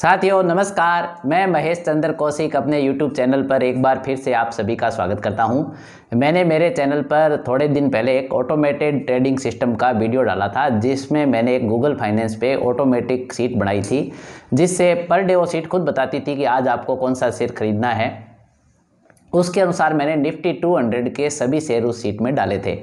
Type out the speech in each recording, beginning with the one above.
साथियों नमस्कार मैं महेश चंद्र कौशिक अपने YouTube चैनल पर एक बार फिर से आप सभी का स्वागत करता हूं मैंने मेरे चैनल पर थोड़े दिन पहले एक ऑटोमेटेड ट्रेडिंग सिस्टम का वीडियो डाला था जिसमें मैंने एक गूगल फाइनेंस पे ऑटोमेटिक सीट बनाई थी जिससे पर डे वो सीट खुद बताती थी कि आज आपको कौन सा शेयर खरीदना है उसके अनुसार मैंने निफ्टी टू के सभी शेयर उस सीट में डाले थे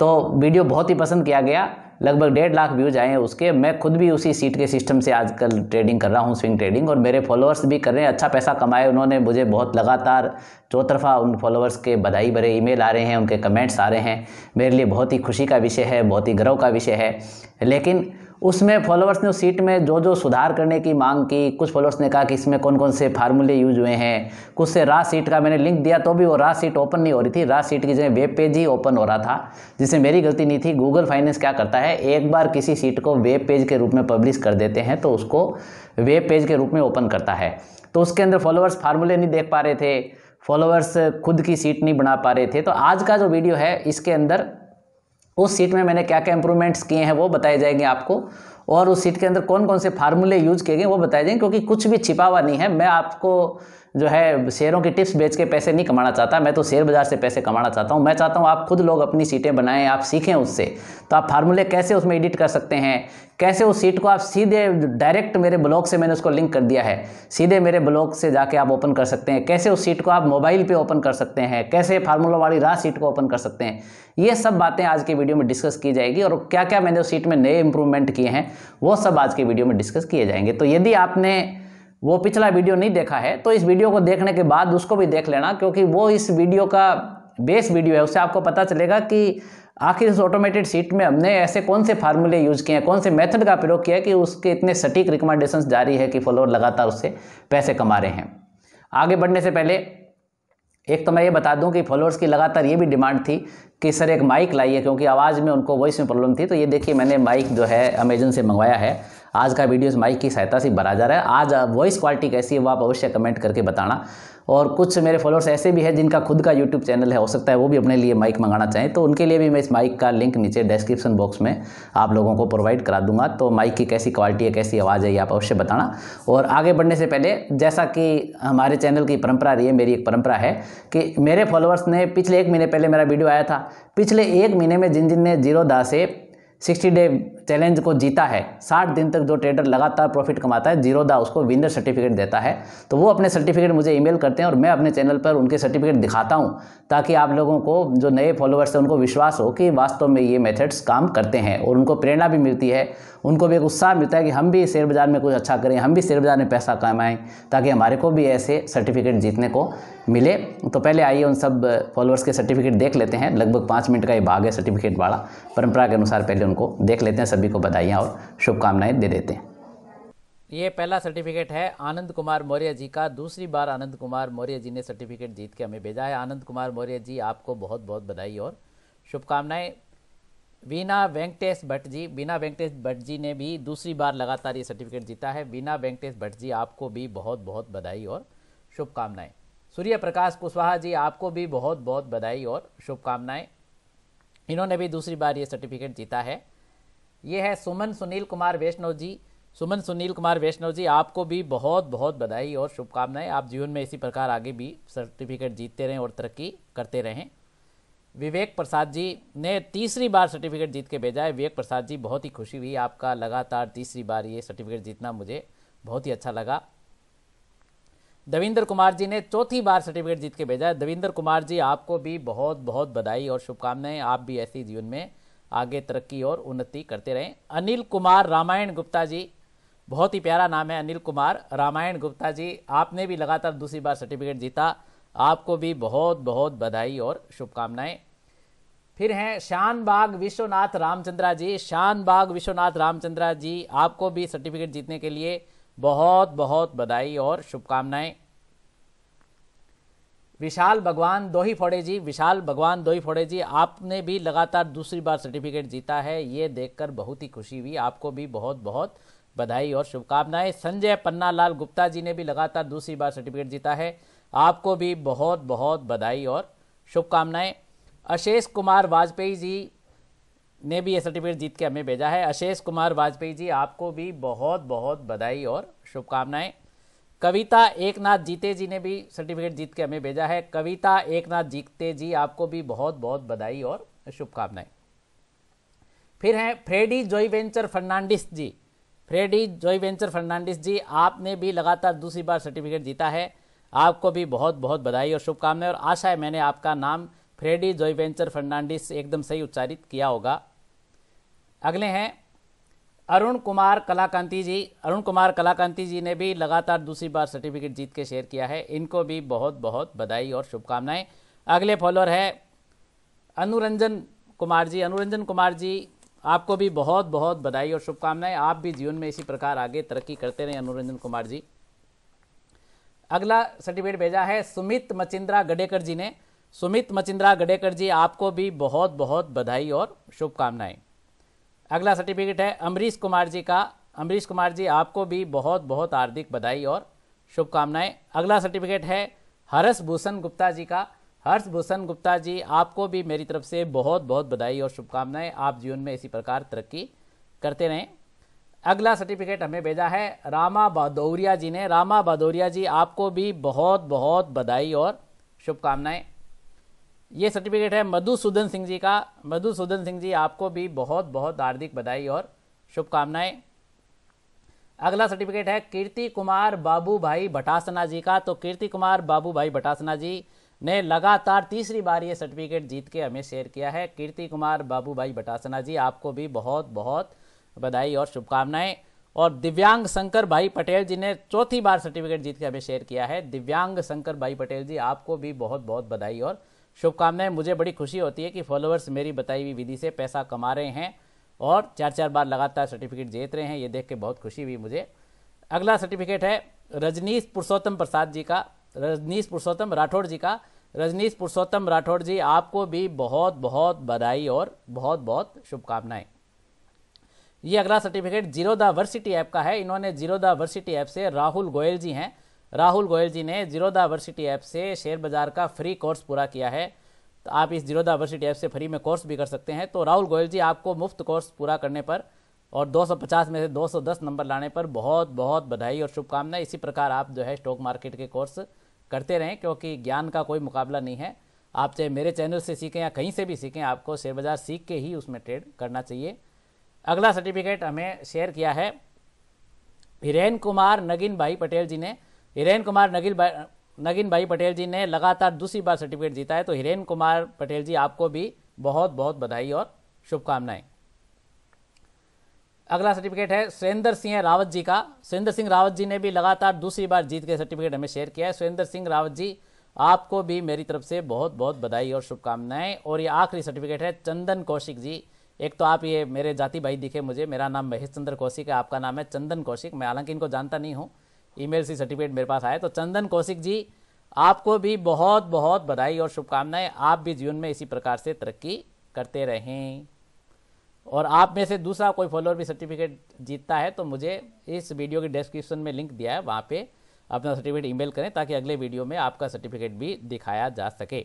तो वीडियो बहुत ही पसंद किया गया लगभग डेढ़ लाख व्यूज आए हैं उसके मैं खुद भी उसी सीट के सिस्टम से आजकल ट्रेडिंग कर रहा हूँ स्विंग ट्रेडिंग और मेरे फॉलोअर्स भी कर रहे हैं अच्छा पैसा कमाए उन्होंने मुझे बहुत लगातार चौतरफा उन फॉलोअर्स के बधाई भरे ईमेल आ रहे हैं उनके कमेंट्स आ रहे हैं मेरे लिए बहुत ही खुशी का विषय है बहुत ही गर्व का विषय है लेकिन उसमें फॉलोअर्स ने उस सीट में जो जो सुधार करने की मांग की कुछ फॉलोअर्स ने कहा कि इसमें कौन कौन से फार्मूले यूज हुए हैं कुछ से रा सीट का मैंने लिंक दिया तो भी वो रा सीट ओपन नहीं हो रही थी रा सीट की जगह वेब पेज ही ओपन हो रहा था जिसे मेरी गलती नहीं थी गूगल फाइनेंस क्या करता है एक बार किसी सीट को वेब पेज के रूप में पब्लिश कर देते हैं तो उसको वेब पेज के रूप में ओपन करता है तो उसके अंदर फॉलोअर्स फार्मूले नहीं देख पा रहे थे फॉलोअर्स खुद की सीट नहीं बना पा रहे थे तो आज का जो वीडियो है इसके अंदर उस सीट में मैंने क्या क्या इंप्रूवमेंट्स किए हैं वो बताए जाएंगे आपको और उस सीट के अंदर कौन कौन से फार्मूले यूज किए गए वो बताए जाएंगे क्योंकि कुछ भी छिपा हुआ नहीं है मैं आपको जो है शेयरों की टिप्स बेच के पैसे नहीं कमाना चाहता मैं तो शेयर बाज़ार से पैसे कमाना चाहता हूँ मैं चाहता हूँ आप खुद लोग अपनी सीटें बनाएं आप सीखें उससे तो आप फार्मूले कैसे उसमें एडिट कर सकते हैं कैसे उस सीट को आप सीधे डायरेक्ट मेरे ब्लॉग से मैंने उसको लिंक कर दिया है सीधे मेरे ब्लॉग से जाके आप ओपन कर सकते हैं कैसे उस सीट को आप मोबाइल पे ओपन कर सकते हैं कैसे फार्मूला वाली राह सीट को ओपन कर सकते हैं ये सब बातें आज की वीडियो में डिस्कस की जाएगी और क्या क्या मैंने उस सीट में नए इंप्रूवमेंट किए हैं वो सब आज के वीडियो में डिस्कस किए जाएंगे तो यदि आपने वो पिछला वीडियो नहीं देखा है तो इस वीडियो को देखने के बाद उसको भी देख लेना क्योंकि वो इस वीडियो का बेस वीडियो है उससे आपको पता चलेगा कि आखिर इस ऑटोमेटेड सीट में हमने ऐसे कौन से फार्मूले यूज़ किए हैं कौन से मेथड का प्रयोग किया कि उसके इतने सटीक रिकमेंडेशन जारी है कि फॉलोअर लगातार उससे पैसे कमा रहे हैं आगे बढ़ने से पहले एक तो मैं ये बता दूं कि फॉलोअर्स की लगातार ये भी डिमांड थी कि सर एक माइक लाइए क्योंकि आवाज़ में उनको वॉइस में प्रॉब्लम थी तो ये देखिए मैंने माइक जो है अमेजन से मंगवाया है आज का वीडियो इस माइक की सहायता से भरा जा रहा है आज वॉइस क्वालिटी कैसी है वो आप अवश्य कमेंट करके बताना और कुछ मेरे फॉलोअर्स ऐसे भी हैं जिनका खुद का यूट्यूब चैनल है हो सकता है वो भी अपने लिए माइक मंगाना चाहें तो उनके लिए भी मैं इस माइक का लिंक नीचे डिस्क्रिप्शन बॉक्स में आप लोगों को प्रोवाइड करा दूंगा तो माइक की कैसी क्वालिटी है कैसी आवाज़ है ये आप अवश्य बताना और आगे बढ़ने से पहले जैसा कि हमारे चैनल की परंपरा रही है मेरी एक परंपरा है कि मेरे फॉलोअर्स ने पिछले एक महीने पहले मेरा वीडियो आया था पिछले एक महीने में जिन जिन ने जीरो दा से सिक्सटी डे चैलेंज को जीता है साठ दिन तक जो ट्रेडर लगातार प्रॉफिट कमाता है जीरोदा उसको विनर सर्टिफिकेट देता है तो वो अपने सर्टिफिकेट मुझे ईमेल करते हैं और मैं अपने चैनल पर उनके सर्टिफिकेट दिखाता हूँ ताकि आप लोगों को जो नए फॉलोअर्स हैं उनको विश्वास हो कि वास्तव में ये मेथड्स काम करते हैं और उनको प्रेरणा भी मिलती है उनको भी एक उत्साह मिलता है कि हम भी शेयर बाज़ार में कुछ अच्छा करें हम भी शेयर बाज़ार में पैसा कमाएँ ताकि हमारे को भी ऐसे सर्टिफिकेट जीतने को मिले तो पहले आइए उन सब फॉलोअर्स के सर्टिफिकेट देख लेते हैं लगभग पाँच मिनट का ये भाग है सर्टिफिकेट वाला परंपरा के अनुसार पहले उनको देख लेते हैं सभी को बधाइयाँ और शुभकामनाएं दे देते हैं ये पहला सर्टिफिकेट है आनंद कुमार मौर्य जी का दूसरी बार आनंद कुमार मौर्य जी ने सर्टिफिकेट जीत के हमें भेजा है आनंद कुमार मौर्य जी आपको बहुत बहुत बधाई और शुभकामनाएं वीना वेंकटेश भट्ट जी वीना वेंकटेश भट्ट जी ने भी दूसरी बार लगातार ये सर्टिफिकेट जीता है वीना वेंकटेश भट्ट जी आपको भी बहुत बहुत बधाई और शुभकामनाएं सूर्य प्रकाश कुशवाहा जी आपको भी बहुत बहुत बधाई और शुभकामनाएं इन्होंने भी दूसरी बार ये सर्टिफिकेट जीता है ये है सुमन सुनील कुमार वैष्णव जी सुमन सुनील कुमार वैष्णव जी आपको भी बहुत बहुत बधाई और शुभकामनाएं आप जीवन में इसी प्रकार आगे भी सर्टिफिकेट जीतते रहें और तरक्की करते रहें विवेक प्रसाद जी ने तीसरी बार सर्टिफिकेट जीत के भेजा है विवेक प्रसाद जी बहुत ही खुशी हुई आपका लगातार तीसरी बार ये सर्टिफिकेट जीतना मुझे बहुत ही अच्छा लगा दविंदर कुमार जी ने चौथी बार सर्टिफिकेट जीत के भेजा है दविंदर कुमार जी आपको भी बहुत बहुत बधाई और शुभकामनाएं आप भी ऐसे जीवन में आगे तरक्की और उन्नति करते रहें अनिल कुमार रामायण गुप्ता जी बहुत ही प्यारा नाम है अनिल कुमार रामायण गुप्ता जी आपने भी लगातार दूसरी बार सर्टिफिकेट जीता आपको भी बहुत बहुत बधाई और शुभकामनाएं फिर हैं शान बाग विश्वनाथ रामचंद्रा जी शान बाग विश्वनाथ रामचंद्रा जी आपको भी सर्टिफिकेट जीतने के लिए बहुत बहुत बधाई और शुभकामनाएं विशाल भगवान दोही फोड़े जी विशाल भगवान दोही फोड़े जी आपने भी लगातार दूसरी बार सर्टिफिकेट जीता है ये देखकर बहुत ही खुशी हुई आपको भी बहुत बहुत बधाई और शुभकामनाएं संजय पन्नालाल गुप्ता जी ने भी लगातार दूसरी बार सर्टिफिकेट जीता है आपको भी बहुत बहुत बधाई और शुभकामनाएं अशेष कुमार वाजपेयी जी ने भी ये सर्टिफिकेट जीत के हमें भेजा है अशेष कुमार वाजपेयी जी आपको भी बहुत बहुत बधाई और शुभकामनाएं कविता एक नाथ जीते जी ने भी सर्टिफिकेट जीत के हमें भेजा है कविता एक नाथ जीते जी आपको भी बहुत बहुत बधाई और शुभकामनाएं फिर हैं Freddy Joy Venture Fernandes ji Freddy Joy Venture Fernandes ji आपने भी लगातार दूसरी बार सर्टिफिकेट जीता है आपको भी बहुत बहुत बधाई और शुभकामनाएं और आशा है मैंने आपका नाम फ्रेडी जोई वेंचर फर्नांडिस एकदम सही उच्चारित किया होगा अगले हैं अरुण कुमार कलाकांति जी अरुण कुमार कलाकांति जी ने भी लगातार दूसरी बार सर्टिफिकेट जीत के शेयर किया है इनको भी बहुत बहुत बधाई और शुभकामनाएं अगले फॉलोअर है अनुरंजन कुमार जी अनुरंजन कुमार जी आपको भी बहुत बहुत बधाई और शुभकामनाएं आप भी जीवन में इसी प्रकार आगे तरक्की करते रहें अनुरंजन कुमार जी अगला सर्टिफिकेट भेजा है सुमित मचिंद्रा गडेकर जी ने सुमित मचिंद्रा गडेकर जी आपको भी बहुत बहुत बधाई और शुभकामनाएं अगला सर्टिफिकेट है अमरीश कुमार जी का अमरीश कुमार जी आपको भी बहुत बहुत हार्दिक बधाई और शुभकामनाएं अगला सर्टिफिकेट है हर्ष भूषण गुप्ता जी का हर्ष भूषण गुप्ता जी आपको भी मेरी तरफ से बहुत बहुत बधाई और शुभकामनाएं आप जीवन में इसी प्रकार तरक्की करते रहें अगला सर्टिफिकेट हमें भेजा है रामा भादौरिया जी ने रामा भदौरिया जी आपको भी बहुत बहुत बधाई और शुभकामनाएं ये सर्टिफिकेट है मधुसूदन सिंह जी का मधुसूदन सिंह जी आपको भी बहुत बहुत हार्दिक बधाई और शुभकामनाएं अगला सर्टिफिकेट है कीर्ति कुमार बाबू भाई भटासना जी का तो कीर्ति कुमार बाबू भाई भटासना जी ने लगातार तीसरी बार ये सर्टिफिकेट जीत के हमें शेयर किया है कीर्ति कुमार बाबू भाई भटासना जी आपको भी बहुत बहुत बधाई और शुभकामनाएं और दिव्यांग शंकर भाई पटेल जी ने चौथी बार सर्टिफिकेट जीत के हमें शेयर किया है दिव्यांग शंकर भाई पटेल जी आपको भी बहुत बहुत बधाई और शुभकामनाएं मुझे बड़ी खुशी होती है कि फॉलोअर्स मेरी बताई हुई विधि से पैसा कमा रहे हैं और चार चार बार लगातार सर्टिफिकेट जीत रहे हैं ये देख के बहुत खुशी हुई मुझे अगला सर्टिफिकेट है रजनीश पुरुषोत्तम प्रसाद जी का रजनीश पुरुषोत्तम राठौड़ जी का रजनीश पुरुषोत्तम राठौड़ जी आपको भी बहुत बहुत बधाई और बहुत बहुत शुभकामनाएं ये अगला certificate Zerodha Varsity app का है इन्होंने जीरो द वर्सिटी ऐप से राहुल गोयल जी हैं राहुल गोयल जी ने ज़ीरो वर्सिटी ऐप से शेयर बाजार का फ्री कोर्स पूरा किया है तो आप इस जीरो वर्सिटी ऐप से फ्री में कोर्स भी कर सकते हैं तो राहुल गोयल जी आपको मुफ्त कोर्स पूरा करने पर और 250 में से 210 नंबर लाने पर बहुत बहुत बधाई और शुभकामनाएं इसी प्रकार आप जो है स्टॉक मार्केट के कोर्स करते रहें क्योंकि ज्ञान का कोई मुकाबला नहीं है आप चाहे मेरे चैनल से सीखें या कहीं से भी सीखें आपको शेयर बाज़ार सीख के ही उसमें ट्रेड करना चाहिए अगला सर्टिफिकेट हमें शेयर किया है हिरेन कुमार नगिन भाई पटेल जी ने हिरेन कुमार नगिल नगिन भाई पटेल जी ने लगातार दूसरी बार सर्टिफिकेट जीता है तो हिरेन कुमार पटेल जी आपको भी बहुत बहुत बधाई और शुभकामनाएं अगला सर्टिफिकेट है सुरेंद्र सिंह रावत जी का सुरेंद्र सिंह रावत जी ने भी लगातार दूसरी बार जीत के सर्टिफिकेट हमें शेयर किया है सुरेंद्र सिंह रावत जी आपको भी मेरी तरफ से बहुत बहुत बधाई और शुभकामनाएं और ये आखिरी सर्टिफिकेट है चंदन कौशिक जी एक तो आप ये मेरे जाति भाई दिखे मुझे मेरा नाम महेश चंद्र कौशिक है आपका नाम है चंदन कौशिक मैं हालांकि इनको जानता नहीं हूँ ईमेल से सर्टिफिकेट मेरे पास आया तो चंदन कौशिक जी आपको भी बहुत बहुत बधाई और शुभकामनाएं आप भी जीवन में इसी प्रकार से तरक्की करते रहें और आप में से दूसरा कोई फॉलोअर भी सर्टिफिकेट जीतता है तो मुझे इस वीडियो के डिस्क्रिप्शन में लिंक दिया है वहाँ पे अपना सर्टिफिकेट ईमेल करें ताकि अगले वीडियो में आपका सर्टिफिकेट भी दिखाया जा सके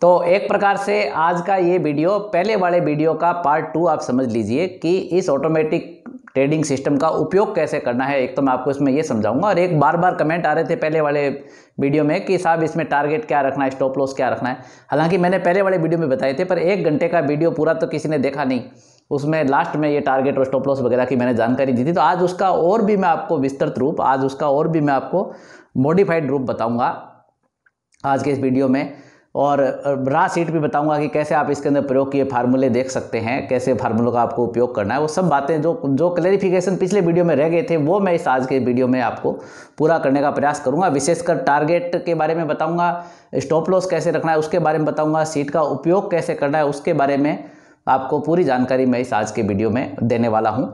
तो एक प्रकार से आज का ये वीडियो पहले वाले वीडियो का पार्ट टू आप समझ लीजिए कि इस ऑटोमेटिक ट्रेडिंग सिस्टम का उपयोग कैसे करना है एक तो मैं आपको इसमें ये समझाऊंगा और एक बार बार कमेंट आ रहे थे पहले वाले वीडियो में कि साहब इसमें टारगेट क्या रखना है स्टॉप लॉस क्या रखना है हालांकि मैंने पहले वाले वीडियो में बताए थे पर एक घंटे का वीडियो पूरा तो किसी ने देखा नहीं उसमें लास्ट में ये टारगेट और स्टॉप लॉस वगैरह की मैंने जानकारी दी थी तो आज उसका और भी मैं आपको विस्तृत रूप आज उसका और भी मैं आपको मॉडिफाइड रूप बताऊँगा आज के इस वीडियो में और रा सीट भी बताऊंगा कि कैसे आप इसके अंदर प्रयोग किए फार्मूले देख सकते हैं कैसे फार्मूलों का आपको उपयोग करना है वो सब बातें जो जो क्लैरिफिकेशन पिछले वीडियो में रह गए थे वो मैं इस आज के वीडियो में आपको पूरा करने का प्रयास करूँगा विशेषकर टारगेट के बारे में बताऊँगा स्टॉप लॉस कैसे रखना है उसके बारे में बताऊँगा सीट का उपयोग कैसे करना है उसके बारे में आपको पूरी जानकारी मैं इस आज के वीडियो में देने वाला हूँ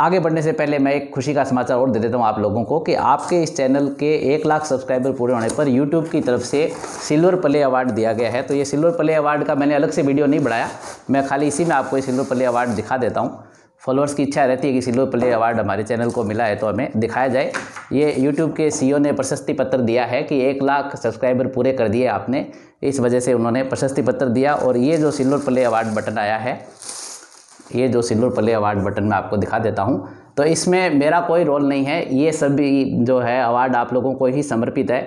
आगे बढ़ने से पहले मैं एक खुशी का समाचार और दे देता हूँ आप लोगों को कि आपके इस चैनल के एक लाख सब्सक्राइबर पूरे होने पर यूट्यूब की तरफ से सिल्वर प्ले अवार्ड दिया गया है तो ये सिल्वर प्ले अवार्ड का मैंने अलग से वीडियो नहीं बढ़ाया मैं खाली इसी में आपको ये सिल्वर प्ले अवार्ड दिखा देता हूँ फॉलोअर्स की इच्छा रहती है कि सिल्वर प्ले अवार्ड हमारे चैनल को मिला है तो हमें दिखाया जाए ये यूट्यूब के सी e ने प्रशस्ति पत्र दिया है कि एक लाख सब्सक्राइबर पूरे कर दिए आपने इस वजह से उन्होंने प्रशस्ति पत्र दिया और ये जो सिल्वर प्ले अवार्ड बटन आया है ये जो सिल्वर प्ले अवार्ड बटन मैं आपको दिखा देता हूँ तो इसमें मेरा कोई रोल नहीं है ये सभी जो है अवार्ड आप लोगों को ही समर्पित है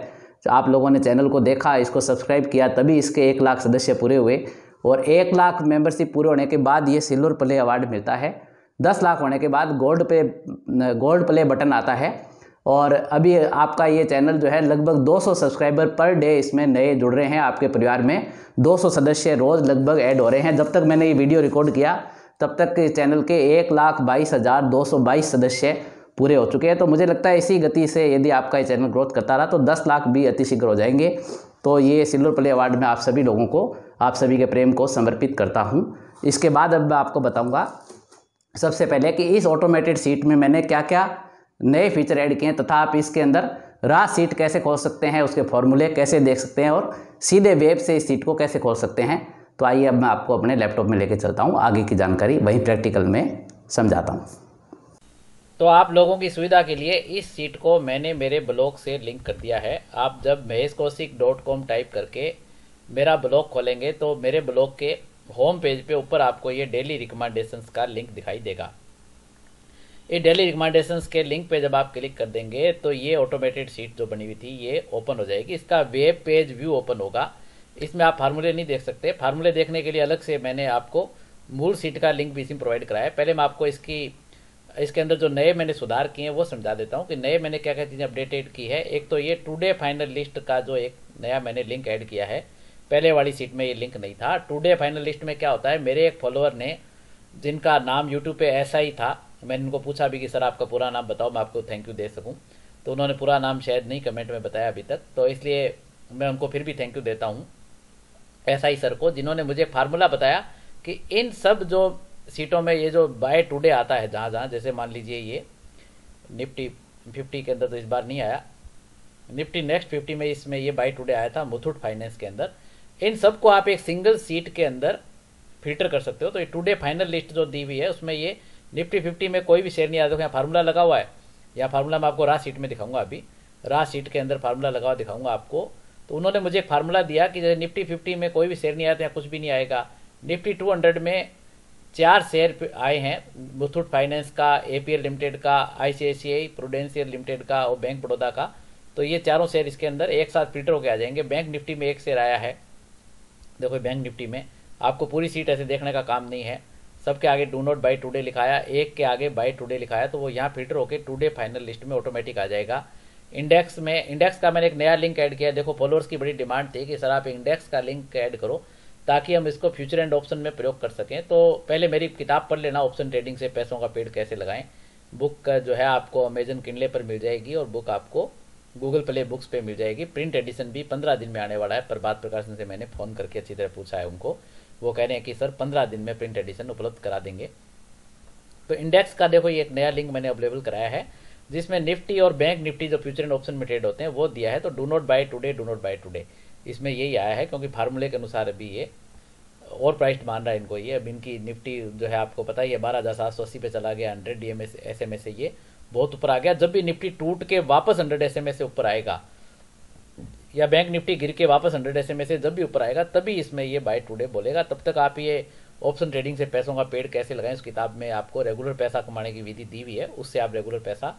आप लोगों ने चैनल को देखा इसको सब्सक्राइब किया तभी इसके एक लाख सदस्य पूरे हुए और एक लाख मेंबरशिप पूरे होने के बाद ये सिल्वर प्ले अवार्ड मिलता है दस लाख होने के बाद गोल्ड पे गोल्ड प्ले बटन आता है और अभी आपका ये चैनल जो है लगभग 200 सब्सक्राइबर पर डे इसमें नए जुड़ रहे हैं आपके परिवार में 200 सदस्य रोज़ लगभग ऐड हो रहे हैं जब तक मैंने ये वीडियो रिकॉर्ड किया तब तक चैनल के एक लाख बाईस हज़ार दो सौ बाईस सदस्य पूरे हो चुके हैं तो मुझे लगता है इसी गति से यदि आपका ये चैनल ग्रोथ करता रहा तो दस लाख भी अतिशीघ्र हो जाएंगे तो ये सिल्वर प्ले अवार्ड में आप सभी लोगों को आप सभी के प्रेम को समर्पित करता हूँ इसके बाद अब मैं आपको बताऊँगा सबसे पहले कि इस ऑटोमेटेड सीट में मैंने क्या क्या नए फीचर ऐड किए हैं तथा आप इसके अंदर रात सीट कैसे खोल सकते हैं उसके फॉर्मूले कैसे देख सकते हैं और सीधे वेब से इस सीट को कैसे खोल सकते हैं तो आइए अब मैं आपको अपने लैपटॉप में लेके चलता हूँ आगे की जानकारी वहीं प्रैक्टिकल में समझाता हूँ तो आप लोगों की सुविधा के लिए इस सीट को मैंने मेरे ब्लॉग से लिंक कर दिया है आप जब Mahesh Kaushik dot com type करके मेरा ब्लॉग खोलेंगे तो मेरे ब्लॉग के होम पेज पे ऊपर आपको ये डेली रिकमेंडेशंस का लिंक दिखाई देगा ये डेली रिकमेंडेशंस के लिंक पे जब आप क्लिक कर देंगे तो ये ऑटोमेटेड सीट जो बनी हुई थी ये ओपन हो जाएगी इसका वेब पेज व्यू ओपन होगा इसमें आप फार्मूले नहीं देख सकते फार्मूले देखने के लिए अलग से मैंने आपको मूल सीट का लिंक भी इसमें प्रोवाइड कराया पहले मैं आपको इसकी इसके अंदर जो नए मैंने सुधार किए हैं वो समझा देता हूँ कि नए मैंने क्या क्या चीज़ें अपडेटेड की है एक तो ये टुडे फाइनल लिस्ट का जो एक नया मैंने लिंक ऐड किया है पहले वाली सीट में ये लिंक नहीं था टुडे फाइनल लिस्ट में क्या होता है मेरे एक फॉलोअर ने जिनका नाम यूट्यूब पर ऐसा ही था मैंने उनको पूछा भी कि सर आपका पूरा नाम बताओ मैं आपको थैंक यू दे सकूँ तो उन्होंने पूरा नाम शायद नहीं कमेंट में बताया अभी तक तो इसलिए मैं उनको फिर भी थैंक यू देता हूँ एसआई सर को जिन्होंने मुझे फार्मूला बताया कि इन सब जो सीटों में ये जो बाय टुडे आता है जहाँ जहाँ जैसे मान लीजिए ये निफ्टी फिफ्टी के अंदर तो इस बार नहीं आया निफ्टी नेक्स्ट फिफ्टी में इसमें ये बाय टुडे आया था मुथूट फाइनेंस के अंदर इन सब को आप एक सिंगल सीट के अंदर फिल्टर कर सकते हो तो ये टुडे फाइनल लिस्ट जो दी हुई है उसमें ये निफ्टी फिफ्टी में कोई भी शेयर नहीं आता यहाँ फार्मूला लगा हुआ है यहाँ फार्मूला मैं आपको राह सीट में दिखाऊंगा अभी राह सीट के अंदर फार्मूला लगा हुआ दिखाऊंगा आपको तो उन्होंने मुझे एक फार्मूला दिया कि जैसे निफ्टी फिफ्टी में कोई भी शेयर नहीं आता या कुछ भी नहीं आएगा निफ्टी टू हंड्रेड में चार शेयर आए हैं मुथूट फाइनेंस का ए लिमिटेड का आई प्रोडेंशियल लिमिटेड का और बैंक बड़ौदा का तो ये चारों शेयर इसके अंदर एक साथ फिल्टर होकर आ जाएंगे बैंक निफ्टी में एक शेयर आया है देखो बैंक निफ्टी में आपको पूरी सीट ऐसे देखने का काम नहीं है सबके आगे डू नॉट बाई टूडे लिखाया एक के आगे बाई टूडे लिखाया तो वो यहाँ फिल्टर होकर टूडे फाइनल लिस्ट में ऑटोमेटिक आ जाएगा इंडेक्स में इंडेक्स का मैंने एक नया लिंक ऐड किया देखो फॉलोअर्स की बड़ी डिमांड थी कि सर आप इंडेक्स का लिंक ऐड करो ताकि हम इसको फ्यूचर एंड ऑप्शन में प्रयोग कर सकें तो पहले मेरी किताब पढ़ लेना ऑप्शन ट्रेडिंग से पैसों का पेड़ कैसे लगाएं बुक का जो है आपको अमेजन किनले पर मिल जाएगी और बुक आपको गूगल प्ले बुक्स पे मिल जाएगी प्रिंट एडिशन भी पंद्रह दिन में आने वाला है प्रभात प्रकाशन से मैंने फ़ोन करके अच्छी तरह पूछा है उनको वो कह रहे हैं कि सर पंद्रह दिन में प्रिंट एडिशन उपलब्ध करा देंगे तो इंडेक्स का देखो ये एक नया लिंक मैंने अवेलेबल कराया है जिसमें निफ्टी और बैंक निफ्टी जो फ्यूचर एंड ऑप्शन में ट्रेड होते हैं वो दिया है तो do not buy today do not buy today इसमें यही आया है क्योंकि फार्मूले के अनुसार अभी ये ओवर प्राइस्ड मान रहा है इनको ये अब इनकी निफ्टी जो है आपको पता ही है बारह हज़ार सात सौ अस्सी पे चला गया hundred D M S S M S से ये बहुत ऊपर आ गया जब भी निफ्टी टूट के वापस हंड्रेड एस एम एस से ऊपर आएगा या बैंक निफ्टी गिर के वापस हंड्रेड एस एम एस से जब भी ऊपर आएगा तभी इसमें ये बाय टुडे बोलेगा तब तक आप ये ऑप्शन ट्रेडिंग से पैसों का पेड़ कैसे लगाएं उस किताब में आपको रेगुलर पैसा कमाने की विधि दी हुई है उससे आप रेगुलर पैसा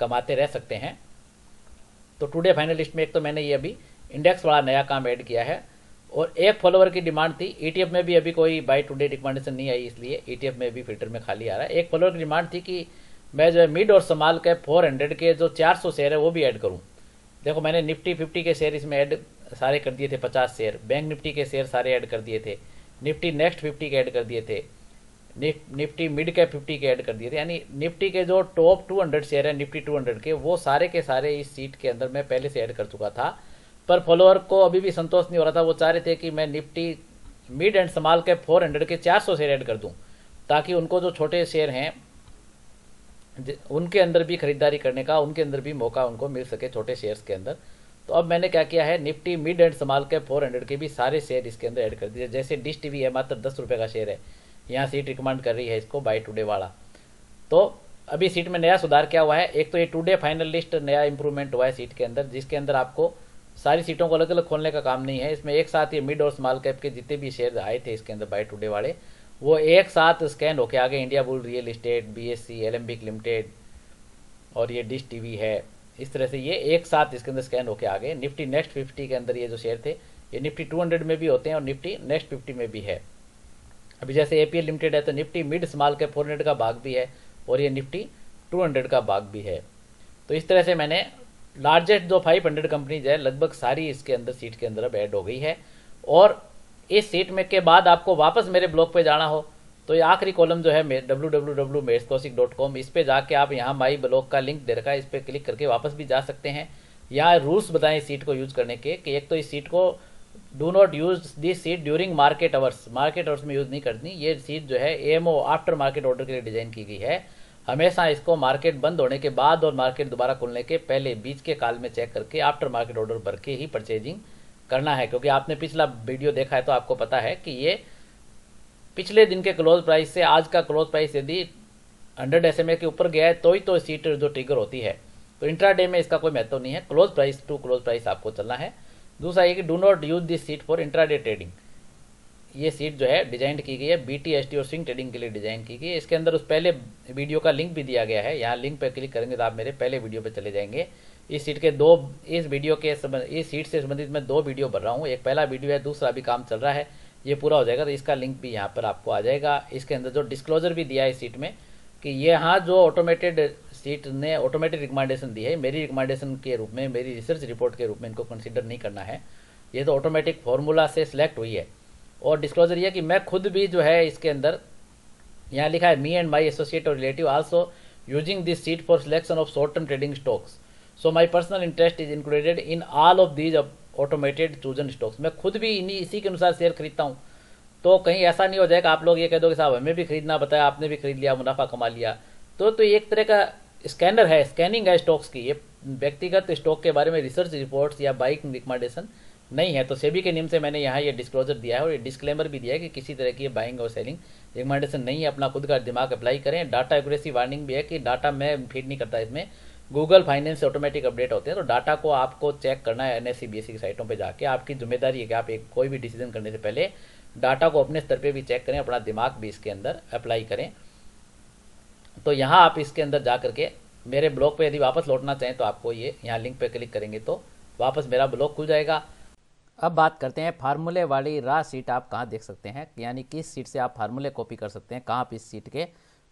कमाते रह सकते हैं तो टुडे फाइनल लिस्ट में एक तो मैंने ये अभी इंडेक्स वाला नया काम ऐड किया है और एक फॉलोवर की डिमांड थी ईटीएफ e में भी अभी कोई बाई टुडे रिकमेंडेशन नहीं आई इसलिए ईटीएफ e में भी फिल्टर में खाली आ रहा है एक फॉलोवर की डिमांड थी कि मैं जो है मिड और समाल के हंड्रेड के जो सौ शेयर है वो भी ऐड करूँ देखो मैंने निफ्टी फिफ्टी के शेयर इसमें ऐड सारे कर दिए थे पचास शेयर बैंक निफ्टी के शेयर सारे ऐड कर दिए थे निफ्टी नेक्स्ट फिफ्टी के ऐड कर दिए थे निफ्टी मिड कैप फिफ्टी के ऐड कर दिए थे यानी निफ्टी के जो टॉप टू हंड्रेड शेयर है निफ्टी टू हंड्रेड के वो सारे के सारे इस सीट के अंदर मैं पहले से ऐड कर चुका था पर फॉलोअर को अभी भी संतोष नहीं हो रहा था वो चाह रहे थे कि मैं Nifty mid and small cap four hundred के चार सौ शेयर ऐड कर दूँ ताकि उनको जो छोटे शेयर हैं उनके अंदर भी खरीदारी करने का उनके अंदर भी मौका उनको मिल सके छोटे शेयर्स के अंदर तो अब मैंने क्या किया है Nifty mid and small cap four hundred के भी सारे शेयर इसके अंदर ऐड कर दिए जैसे डिश टीवी है मात्र दस रुपये का शेयर है यहाँ सीट रिकमेंड कर रही है इसको बाई टुडे वाला तो अभी सीट में नया सुधार क्या हुआ है एक तो ये टुडे फाइनल लिस्ट नया इंप्रूवमेंट हुआ है सीट के अंदर जिसके अंदर आपको सारी सीटों को अलग अलग खोलने का काम नहीं है इसमें एक साथ ये मिड और स्मॉल कैप के जितने भी शेयर आए थे इसके अंदर बाई टुडे वाले वो एक साथ स्कैन होके आगे India bull real estate B S C limited और ये डिश टी है इस तरह से ये एक साथ इसके अंदर स्कैन होके आगे निफ्टी नेक्स्ट फिफ्टी के अंदर ये जो शेयर थे ये निफ्टी टू हंड्रेड में भी होते हैं और निफ्टी नेक्स्ट फिफ्टी में भी है अभी जैसे एपीएल लिमिटेड है तो Nifty mid small cap four hundred का भाग भी है और ये निफ्टी टू हंड्रेड का भाग भी है तो इस तरह से मैंने लार्जेस्ट जो फाइव हंड्रेड कंपनीज है लगभग सारी इसके अंदर सीट के अंदर अब ऐड हो गई है और इस सीट में के बाद आपको वापस मेरे ब्लॉग पे जाना हो तो ये आखिरी कॉलम जो है डब्ल्यू डब्ल्यू डब्ल्यू मेट्स कौशिक डॉट कॉम इस पर जाके आप यहाँ माई ब्लॉग का लिंक दे रखा है इस पर क्लिक करके वापस भी जा सकते हैं यहाँ रूल्स बताएं सीट को यूज़ करने के कि एक तो इस सीट को do not use this sheet during market hours market hours में यूज़ नहीं करनी ये सीट जो है M O after market order के लिए डिज़ाइन की गई है हमेशा इसको मार्केट बंद होने के बाद और मार्केट दोबारा खुलने के पहले बीच के काल में चेक करके आफ्टर मार्केट ऑर्डर भर के ही परचेजिंग करना है क्योंकि आपने पिछला वीडियो देखा है तो आपको पता है कि ये पिछले दिन के क्लोज प्राइस से आज का क्लोज प्राइस यदि हंड्रेड एस के ऊपर गया है तो ही तो सीट जो ट्रिगर होती है तो इंट्रा डे में इसका कोई महत्व नहीं है close price to close price आपको चलना है दूसरा ये कि do not use this sheet for intraday trading ये सीट जो है डिजाइन की गई है बी टी एस टी और स्विंग ट्रेडिंग के लिए डिजाइन की गई है इसके अंदर उस पहले वीडियो का लिंक भी दिया गया है यहाँ लिंक पर क्लिक करेंगे तो आप मेरे पहले वीडियो पर चले जाएंगे इस सीट के दो इस वीडियो के इस सीट से संबंधित मैं दो वीडियो भर रहा हूँ एक पहला वीडियो है दूसरा भी काम चल रहा है ये पूरा हो जाएगा तो इसका लिंक भी यहाँ पर आपको आ जाएगा इसके अंदर जो डिस्क्लोजर भी दिया है इस सीट में कि यहाँ जो ऑटोमेटेड सीट ने ऑटोमेटिक रिकमेंडेशन दी है मेरी रिकमेंडेशन के रूप में मेरी रिसर्च रिपोर्ट के रूप में इनको कंसिडर नहीं करना है ये तो ऑटोमेटिक फार्मूला से सिलेक्ट हुई है और डिस्क्लोजर ये कि मैं खुद भी जो है इसके अंदर यहाँ लिखा है मी एंड माई एसोसिएट और relative also using this sheet for selection of short term trading stocks so my personal interest is included in all of these automated chosen stocks मैं खुद भी इन्हीं इसी के अनुसार शेयर खरीदता हूँ तो कहीं ऐसा नहीं हो जाएगा आप लोग ये कह दो कि साहब हमें भी खरीदना बताया आपने भी खरीद लिया मुनाफा कमा लिया तो तो एक तरह का स्कैनर है स्कैनिंग है स्टॉक्स की ये व्यक्तिगत स्टॉक के बारे में रिसर्च रिपोर्ट्स या बाइक रिकमेंडेशन नहीं है तो सेबी के नियम से मैंने यहाँ ये डिस्क्लोजर दिया है और ये डिस्क्लेमर भी दिया है कि किसी तरह की बाइंग और सेलिंग रिकमेंडेशन नहीं है अपना खुद का दिमाग अप्लाई करें डाटा एक्यूरेसी वार्निंग भी है कि डाटा मैं फीड नहीं करता इसमें गूगल फाइनेंस ऑटोमेटिक अपडेट होते हैं तो डाटा को आपको चेक करना है एन की साइटों पर जाके आपकी जिम्मेदारी है कि आप एक कोई भी डिसीजन करने से पहले डाटा को अपने स्तर पर भी चेक करें अपना दिमाग भी इसके अंदर अप्लाई करें तो यहाँ आप इसके अंदर जा करके मेरे ब्लॉग पे यदि वापस लौटना चाहें तो आपको ये यहाँ लिंक पे क्लिक करेंगे तो वापस मेरा ब्लॉग खुल जाएगा अब बात करते हैं फार्मूले वाली रा सीट आप कहाँ देख सकते हैं यानी किस सीट से आप फार्मूले कॉपी कर सकते हैं कहाँ आप इस सीट के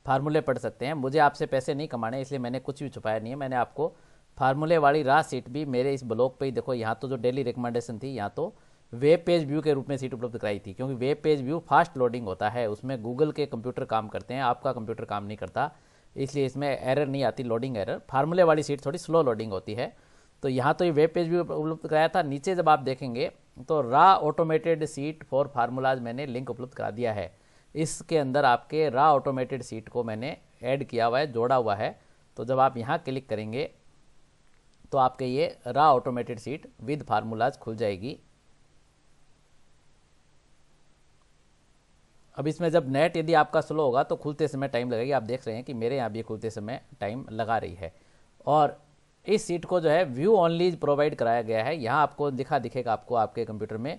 फार्मूले पढ़ सकते हैं मुझे आपसे पैसे नहीं कमाने इसलिए मैंने कुछ भी छुपाया नहीं है मैंने आपको फार्मूले वाली रा सीट भी मेरे इस ब्लॉग पर ही देखो यहाँ तो जो डेली रिकमेंडेशन थी यहाँ तो वेब पेज व्यू के रूप में सीट उपलब्ध कराई थी क्योंकि web page view fast loading होता है उसमें गूगल के कंप्यूटर काम करते हैं आपका कंप्यूटर काम नहीं करता इसलिए इसमें एरर नहीं आती लोडिंग एरर फार्मूले वाली सीट थोड़ी स्लो लोडिंग होती है तो यहाँ तो ये वेब पेज भी उपलब्ध कराया था नीचे जब आप देखेंगे तो रा ऑटोमेटेड सीट फॉर फार्मूलाज मैंने लिंक उपलब्ध करा दिया है इसके अंदर आपके रा ऑटोमेटेड सीट को मैंने ऐड किया हुआ है जोड़ा हुआ है तो जब आप यहाँ क्लिक करेंगे तो आपके ये रा ऑटोमेटेड सीट विद फार्मूलाज खुल जाएगी अब इसमें जब नेट यदि आपका स्लो होगा तो खुलते समय टाइम लगेगी आप देख रहे हैं कि मेरे यहाँ भी खुलते समय टाइम लगा रही है और इस सीट को जो है व्यू ओनली प्रोवाइड कराया गया है यहाँ आपको दिखा दिखेगा आपको आपके कंप्यूटर में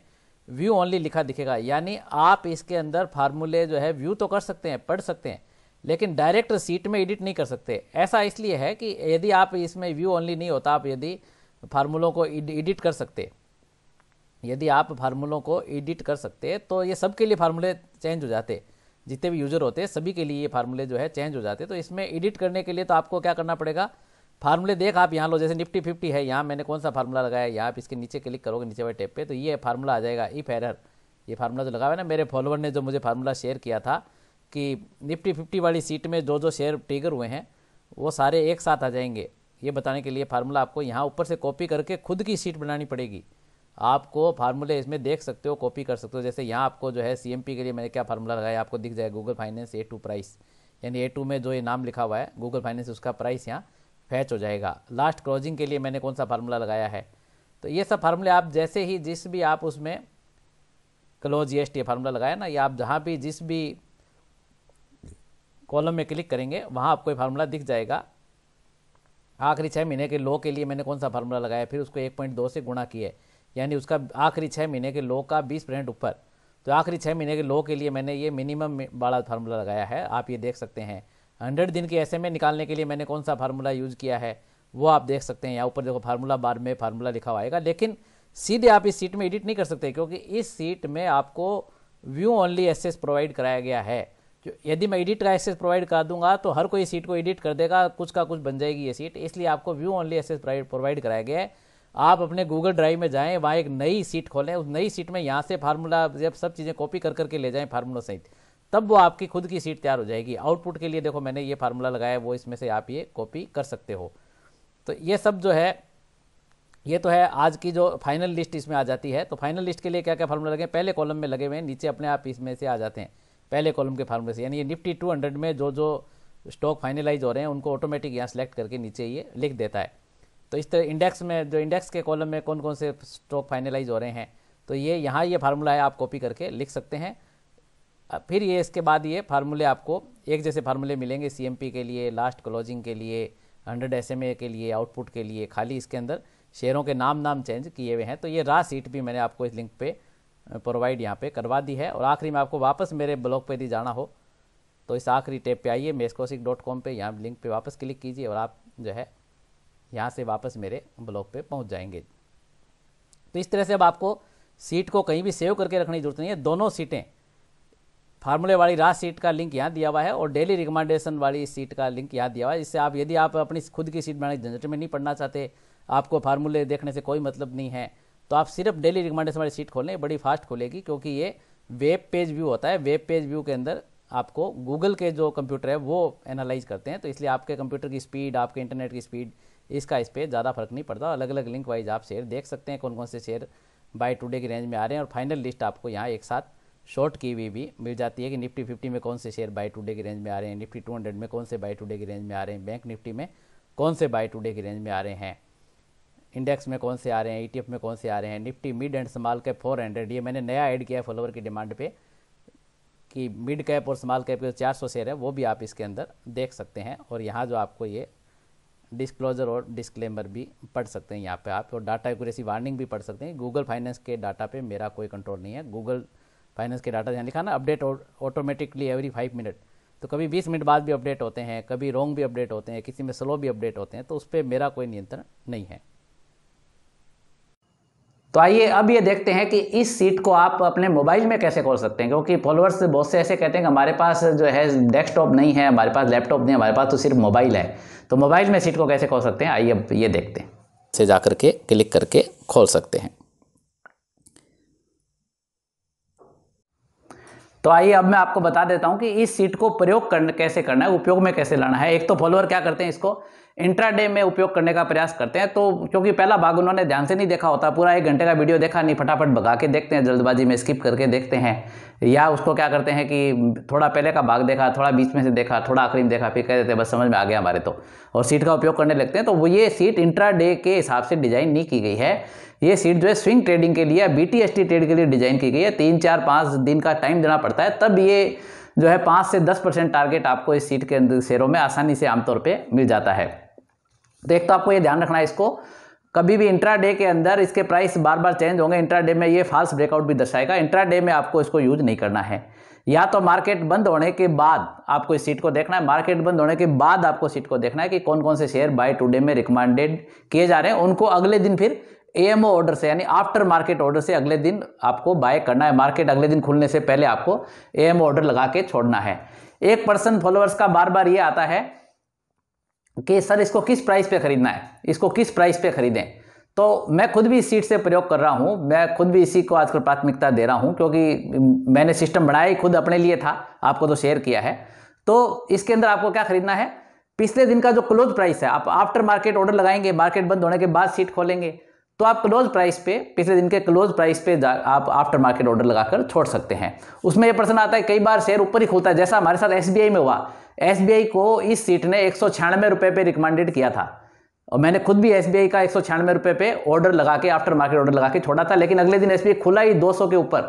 व्यू ओनली लिखा दिखेगा यानी आप इसके अंदर फार्मूले जो है व्यू तो कर सकते हैं पढ़ सकते हैं लेकिन डायरेक्ट सीट में एडिट नहीं कर सकते ऐसा इसलिए है कि यदि आप इसमें व्यू ओनली नहीं होता आप यदि फार्मूलों को एडिट कर सकते यदि आप फार्मूलों को एडिट कर सकते तो ये सबके लिए फार्मूले चेंज हो जाते जितने भी यूजर होते सभी के लिए ये फार्मूले जो है चेंज हो जाते तो इसमें एडिट करने के लिए तो आपको क्या करना पड़ेगा फार्मूले देख आप यहाँ लो जैसे निफ्टी फिफ्टी है यहाँ मैंने कौन सा फार्मूला लगाया यहाँ आप इसके नीचे क्लिक करोगे नीचे वाले टेप पे तो ये फार्मूला आ जाएगा ई फेरर ये फार्मूला जो लगा हुआ है ना मेरे फॉलोअर ने जो मुझे फार्मूला शेयर किया था कि निफ्टी फिफ्टी वाली सीट में जो जो शेयर टिगर हुए हैं वो सारे एक साथ आ जाएंगे ये बताने के लिए फार्मूला आपको यहाँ ऊपर से कॉपी करके खुद की सीट बनानी पड़ेगी आपको फार्मूले इसमें देख सकते हो कॉपी कर सकते हो जैसे यहाँ आपको जो है सी के लिए मैंने क्या फार्मूला लगाया आपको दिख जाएगा Google finance A two price यानी ए टू में जो ये नाम लिखा हुआ है गूगल फाइनेंस उसका प्राइस यहाँ फैच हो जाएगा लास्ट क्लोजिंग के लिए मैंने कौन सा फार्मूला लगाया है तो ये सब फार्मूले आप जैसे ही जिस भी आप उसमें close G S T formula लगाया ना या आप जहाँ भी जिस भी कॉलम में क्लिक करेंगे वहाँ आपको ये फार्मूला दिख जाएगा आखिरी छः महीने के लो के लिए मैंने कौन सा फार्मूला लगाया फिर उसको एक पॉइंट दो से गुणा किया है यानी उसका आखिरी छः महीने के लो का बीस परसेंट ऊपर तो आखिरी छः महीने के लो के लिए मैंने ये मिनिमम वाला फार्मूला लगाया है आप ये देख सकते हैं हंड्रेड दिन के ऐसे में निकालने के लिए मैंने कौन सा फार्मूला यूज़ किया है वो आप देख सकते हैं यहाँ ऊपर देखो फार्मूला बार में फार्मूला लिखा हुआ आएगा लेकिन सीधे आप इस सीट में एडिट नहीं कर सकते क्योंकि इस सीट में आपको व्यू ओनली एसेस प्रोवाइड कराया गया है यदि मैं एडिट का एसेस प्रोवाइड कर दूंगा तो हर कोई सीट को एडिट कर देगा कुछ का कुछ बन जाएगी ये सीट इसलिए आपको व्यू ओनली एसेस प्रोवाइड कराया गया है आप अपने गूगल ड्राइव में जाएं वहाँ एक नई सीट खोलें उस नई सीट में यहाँ से फार्मूला जब सब चीज़ें कॉपी कर करके ले जाएं फार्मूला सहित तब वो आपकी खुद की सीट तैयार हो जाएगी आउटपुट के लिए देखो मैंने ये फार्मूला लगाया वो इसमें से आप ये कॉपी कर सकते हो तो ये सब जो है ये तो है आज की जो फाइनल लिस्ट इसमें आ जाती है तो फाइनल लिस्ट के लिए क्या क्या फार्मूला लगे पहले कॉलम में लगे हुए हैं नीचे अपने आप इसमें से आ जाते हैं पहले कॉलम के फार्मूले से यानी ये निफ्टी टू हंड्रेड में जो जो स्टॉक फाइनलाइज हो रहे हैं उनको ऑटोमेटिक यहाँ सेलेक्ट करके नीचे ये लिख देता है तो इस तरह इंडेक्स में जो इंडेक्स के कॉलम में कौन कौन से स्टॉक फाइनलाइज हो रहे हैं तो ये यहाँ ये फार्मूला है आप कॉपी करके लिख सकते हैं फिर ये इसके बाद ये फार्मूले आपको एक जैसे फार्मूले मिलेंगे सी के लिए लास्ट क्लोजिंग के लिए हंड्रेड एस के लिए आउटपुट के लिए खाली इसके अंदर शेयरों के नाम नाम चेंज किए हुए हैं तो ये रा सीट भी मैंने आपको इस लिंक पे प्रोवाइड यहाँ पे करवा दी है और आखिरी में आपको वापस मेरे ब्लॉग पर भी जाना हो तो इस आखिरी टेप पे आइए मेस्कोसिक डॉट कॉम पर यहाँ लिंक पे वापस क्लिक कीजिए और आप जो है यहाँ से वापस मेरे ब्लॉग पे पहुँच जाएंगे तो इस तरह से अब आपको सीट को कहीं भी सेव करके रखने की जरूरत नहीं है दोनों सीटें फार्मूले वाली रात सीट का लिंक यहाँ दिया हुआ है और डेली रिकमेंडेशन वाली सीट का लिंक यहाँ दिया हुआ है इससे आप यदि आप अपनी खुद की सीट बनाने झंझट में नहीं पढ़ना चाहते आपको फार्मूले देखने से कोई मतलब नहीं है तो आप सिर्फ डेली रिकमेंडेशन वाली सीट खोलें बड़ी फास्ट खोलेगी क्योंकि ये वेब पेज व्यू होता है वेब पेज व्यू के अंदर आपको गूगल के जो कंप्यूटर है वो एनालाइज करते हैं तो इसलिए आपके कंप्यूटर की स्पीड आपके इंटरनेट की स्पीड इसका इस पर ज़्यादा फर्क नहीं पड़ता अलग अलग लिंक वाइज आप शेयर देख सकते हैं कौन कौन से शेयर बाय टुडे की रेंज में आ रहे हैं और फाइनल लिस्ट आपको यहाँ एक साथ शॉर्ट की हुई भी मिल जाती है कि निफ्टी फिफ्टी में कौन से शेयर बाय टुडे की रेंज में आ रहे हैं निफ्टी टू हंड्रेड में कौन से बाय टुडे की रेंज में आ रहे हैं बैंक निफ्टी में कौन से बाय टुडे की रेंज में आ रहे हैं इंडेक्स में कौन से आ रहे हैं ई e में कौन से आ रहे हैं Nifty mid and small cap four hundred ये मैंने नया ऐड किया है फॉलोवर की डिमांड पर कि मिड कैप और स्मॉल कैप के जो चार सौ शेयर है वो भी आप इसके अंदर देख सकते हैं और यहाँ जो आपको ये डिस्क्लोजर और डिस्क्लेमर भी पढ़ सकते हैं यहाँ पे आप और डाटा एक्यूरेसी वार्निंग भी पढ़ सकते हैं गूगल फाइनेंस के डाटा पे मेरा कोई कंट्रोल नहीं है गूगल फाइनेंस के डाटा यहाँ लिखा ना update automatically every five minute तो कभी बीस मिनट बाद भी अपडेट होते हैं कभी रॉन्ग भी अपडेट होते हैं किसी में स्लो भी अपडेट होते हैं तो उस पर मेरा कोई नियंत्रण नहीं है तो आइए अब ये देखते हैं कि इस सीट को आप अपने मोबाइल में कैसे खोल सकते हैं क्योंकि फॉलोअर्स बहुत से ऐसे कहते हैं कि हमारे पास जो है डेस्कटॉप नहीं है हमारे पास लैपटॉप नहीं है हमारे पास तो सिर्फ मोबाइल है तो मोबाइल में सीट को कैसे खोल सकते हैं आइए अब ये देखते हैं से जा करके क्लिक करके खोल सकते हैं तो आइए अब मैं आपको बता देता हूं कि इस सीट को प्रयोग करने कैसे करना है उपयोग में कैसे लाना है एक तो फॉलोअर क्या करते हैं इसको इंट्राडे में उपयोग करने का प्रयास करते हैं तो क्योंकि पहला भाग उन्होंने ध्यान से नहीं देखा होता पूरा एक घंटे का वीडियो देखा नहीं फटाफट भगा के देखते हैं जल्दबाजी में स्किप करके देखते हैं या उसको क्या करते हैं कि थोड़ा पहले का भाग देखा थोड़ा बीच में से देखा थोड़ा आखिरी में देखा फिर कह देते बस समझ में आ गया हमारे तो और सीट का उपयोग करने लगते हैं तो वो ये सीट इंट्राडे के हिसाब से डिज़ाइन नहीं की गई है ये सीट जो है स्विंग ट्रेडिंग के लिए बी ट्रेड के लिए डिजाइन की गई है तीन चार पाँच दिन का टाइम देना पड़ता है तब ये जो है पाँच से दस परसेंट टारगेट आपको इस सीट के अंदर शेयरों में आसानी से आमतौर पर मिल जाता है तो एक तो आपको ये ध्यान रखना है इसको कभी भी डे के अंदर इसके प्राइस बार बार चेंज होंगे इंट्राडे में ये फाल्स ब्रेकआउट भी दर्शाएगा इंट्राडे में आपको इसको यूज नहीं करना है या तो मार्केट बंद होने के बाद आपको इस सीट को देखना है मार्केट बंद होने के बाद आपको सीट को देखना है कि कौन कौन से शेयर बाय टुडे में रिकमेंडेड किए जा रहे हैं उनको अगले दिन फिर एएमओ ऑर्डर से यानी आफ्टर मार्केट ऑर्डर से अगले दिन आपको बाय करना है मार्केट अगले दिन खुलने से पहले आपको एएमओ ऑर्डर लगा के छोड़ना है एक पर्सन फॉलोअर्स का बार बार ये आता है कि सर इसको किस प्राइस पे खरीदना है इसको किस प्राइस पे खरीदें तो मैं खुद भी इस सीट से प्रयोग कर रहा हूँ मैं खुद भी इसी को आजकल प्राथमिकता दे रहा हूँ क्योंकि मैंने सिस्टम बनाया ही खुद अपने लिए था आपको तो शेयर किया है तो इसके अंदर आपको क्या खरीदना है पिछले दिन का जो क्लोज प्राइस है आप आफ्टर मार्केट ऑर्डर लगाएंगे मार्केट बंद होने के बाद सीट खोलेंगे तो आप क्लोज प्राइस पे पिछले दिन के क्लोज प्राइस पे आप आफ्टर मार्केट ऑर्डर लगाकर छोड़ सकते हैं उसमें ये प्रश्न आता है कई बार शेयर ऊपर ही खुलता है जैसा हमारे साथ एस में हुआ एस को इस सीट ने एक सौ रुपये पर रिकमेंडेड किया था और मैंने खुद भी एस का एक सौ रुपये पे ऑर्डर लगा के आफ्टर मार्केट ऑर्डर लगा के छोड़ा था लेकिन अगले दिन एस खुला ही 200 के ऊपर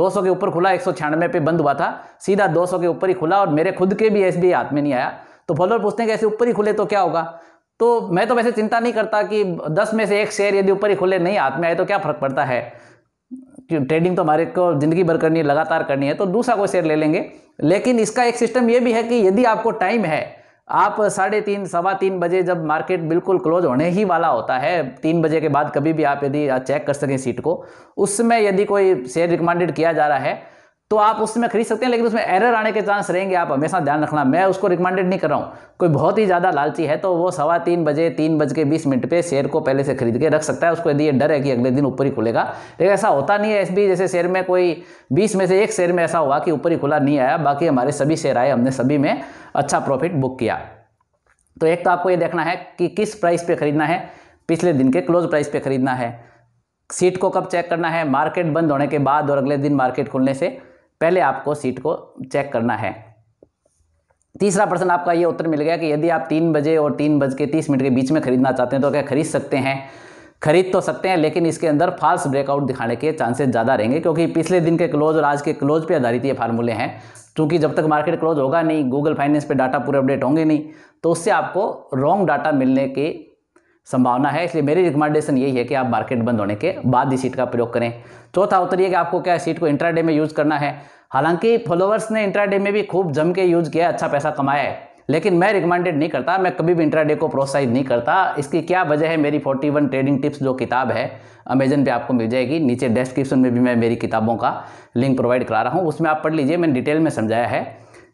200 के ऊपर खुला एक सौ पे बंद हुआ था सीधा 200 के ऊपर ही खुला और मेरे खुद के भी एस हाथ में नहीं आया तो फॉलोअर पूछते हैं कि ऐसे ऊपर ही खुले तो क्या होगा तो मैं तो वैसे चिंता नहीं करता कि दस में से एक शेयर यदि ऊपर ही खुले नहीं हाथ में आए तो क्या फ़र्क पड़ता है ट्रेडिंग तो हमारे को ज़िंदगी भर करनी है लगातार करनी है तो दूसरा कोई शेयर ले लेंगे लेकिन इसका एक सिस्टम ये भी है कि यदि आपको टाइम है आप साढ़े तीन सवा तीन बजे जब मार्केट बिल्कुल क्लोज होने ही वाला होता है तीन बजे के बाद कभी भी आप यदि चेक कर सकें सीट को उसमें यदि कोई शेयर रिकमेंडेड किया जा रहा है तो आप उसमें खरीद सकते हैं लेकिन उसमें एरर आने के चांस रहेंगे आप हमेशा ध्यान रखना मैं उसको रिकमेंडेड नहीं कर रहा हूँ कोई बहुत ही ज़्यादा लालची है तो वो सवा तीन बजे तीन बज के बीस मिनट पे शेयर को पहले से खरीद के रख सकता है उसको यदि ये डर है कि अगले दिन ऊपर ही खुलेगा लेकिन ऐसा होता नहीं है एस जैसे शेयर में कोई बीस में से एक शेयर में ऐसा हुआ कि ऊपर ही खुला नहीं आया बाकी हमारे सभी शेयर आए हमने सभी में अच्छा प्रॉफिट बुक किया तो एक तो आपको ये देखना है कि किस प्राइस पे खरीदना है पिछले दिन के क्लोज प्राइस पे खरीदना है सीट को कब चेक करना है मार्केट बंद होने के बाद और अगले दिन मार्केट खुलने से पहले आपको सीट को चेक करना है तीसरा प्रश्न आपका ये उत्तर मिल गया कि यदि आप तीन बजे और तीन बज के तीस मिनट के बीच में खरीदना चाहते हैं तो क्या खरीद सकते हैं खरीद तो सकते हैं लेकिन इसके अंदर फाल्स ब्रेकआउट दिखाने के चांसेस ज़्यादा रहेंगे क्योंकि पिछले दिन के क्लोज और आज के क्लोज पर आधारित ये फार्मूले हैं क्योंकि जब तक मार्केट क्लोज होगा नहीं गूगल फाइनेंस पे डाटा पूरे अपडेट होंगे नहीं तो उससे आपको रॉन्ग डाटा मिलने के संभावना है इसलिए मेरी रिकमेंडेशन यही है कि आप मार्केट बंद होने के बाद ही सीट का प्रयोग करें चौथा उत्तर ये कि आपको क्या सीट को इंट्राडे में यूज़ करना है हालांकि फॉलोवर्स ने इंट्राडे में भी खूब जम के यूज़ किया अच्छा पैसा कमाया है लेकिन मैं रिकमेंडेड नहीं करता मैं कभी भी इंट्राडे को प्रोत्साहित नहीं करता इसकी क्या वजह है मेरी 41 ट्रेडिंग टिप्स जो किताब है अमेजन पे आपको मिल जाएगी नीचे डिस्क्रिप्शन में भी मैं मेरी किताबों का लिंक प्रोवाइड करा रहा हूँ उसमें आप पढ़ लीजिए मैंने डिटेल में समझाया है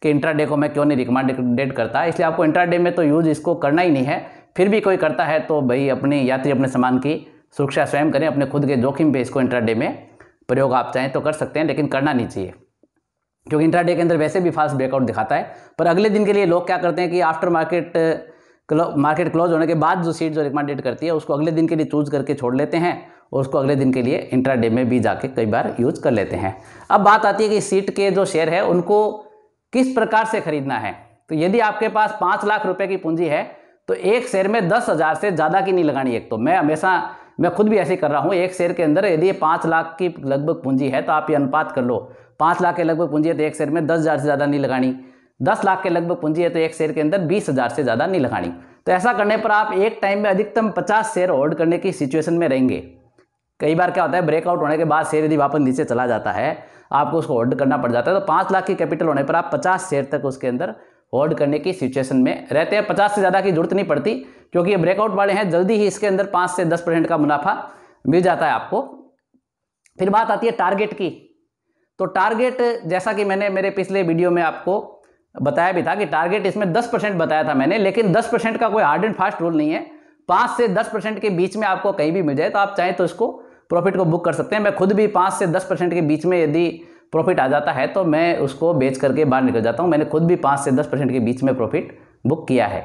कि इंट्राडे को मैं क्यों नहीं रिकमेंडेड करता इसलिए आपको इंट्राडे में तो यूज़ इसको करना ही नहीं है फिर भी कोई करता है तो भाई अपने यात्री अपने सामान की सुरक्षा स्वयं करें अपने खुद के जोखिम पे इसको इंट्राडे में प्रयोग आप चाहें तो कर सकते हैं लेकिन करना नहीं चाहिए क्योंकि इंट्राडे के अंदर वैसे भी फास्ट ब्रेकआउट दिखाता है पर अगले दिन के लिए लोग क्या करते हैं कि after market close, market close होने के बाद जो सीट जो रिकमेंडेड करती है उसको अगले दिन के लिए चूज करके छोड़ लेते हैं और उसको अगले दिन के लिए इंट्राडे में भी जाके कई बार यूज कर लेते हैं अब बात आती है कि सीट के जो शेयर है उनको किस प्रकार से खरीदना है तो यदि आपके पास पाँच लाख रुपये की पूंजी है तो एक शेयर में दस हज़ार से ज़्यादा की नहीं लगानी एक तो मैं हमेशा मैं खुद भी ऐसे कर रहा हूँ एक शेयर के अंदर यदि पाँच लाख की लगभग पूंजी है तो आप ये अनुपात कर लो पाँच लाख के लगभग पूंजी है तो एक शेयर में दस हज़ार से ज़्यादा नहीं लगानी दस लाख के लगभग पूंजी है तो एक शेयर के अंदर बीस हज़ार से ज़्यादा नहीं लगानी तो ऐसा करने पर आप एक टाइम में अधिकतम पचास शेयर होल्ड करने की सिचुएशन में रहेंगे कई बार क्या होता है ब्रेकआउट होने के बाद शेयर यदि वापस नीचे चला जाता है आपको उसको होल्ड करना पड़ जाता है तो पाँच लाख की कैपिटल होने पर आप पचास शेयर तक उसके अंदर होल्ड करने की सिचुएशन में रहते हैं पचास से ज़्यादा की जरूरत नहीं पड़ती क्योंकि ये ब्रेकआउट वाले हैं जल्दी ही इसके अंदर पाँच से दस परसेंट का मुनाफा मिल जाता है आपको फिर बात आती है टारगेट की तो टारगेट जैसा कि मैंने मेरे पिछले वीडियो में आपको बताया भी था कि टारगेट इसमें दस परसेंट बताया था मैंने लेकिन दस परसेंट का कोई हार्ड एंड फास्ट रूल नहीं है पाँच से दस परसेंट के बीच में आपको कहीं भी मिल जाए तो आप चाहें तो इसको प्रॉफिट को बुक कर सकते हैं मैं खुद भी पाँच से दस परसेंट के बीच में यदि प्रॉफिट आ जाता है तो मैं उसको बेच करके बाहर निकल जाता हूँ मैंने खुद भी पाँच से दस परसेंट के बीच में प्रॉफिट बुक किया है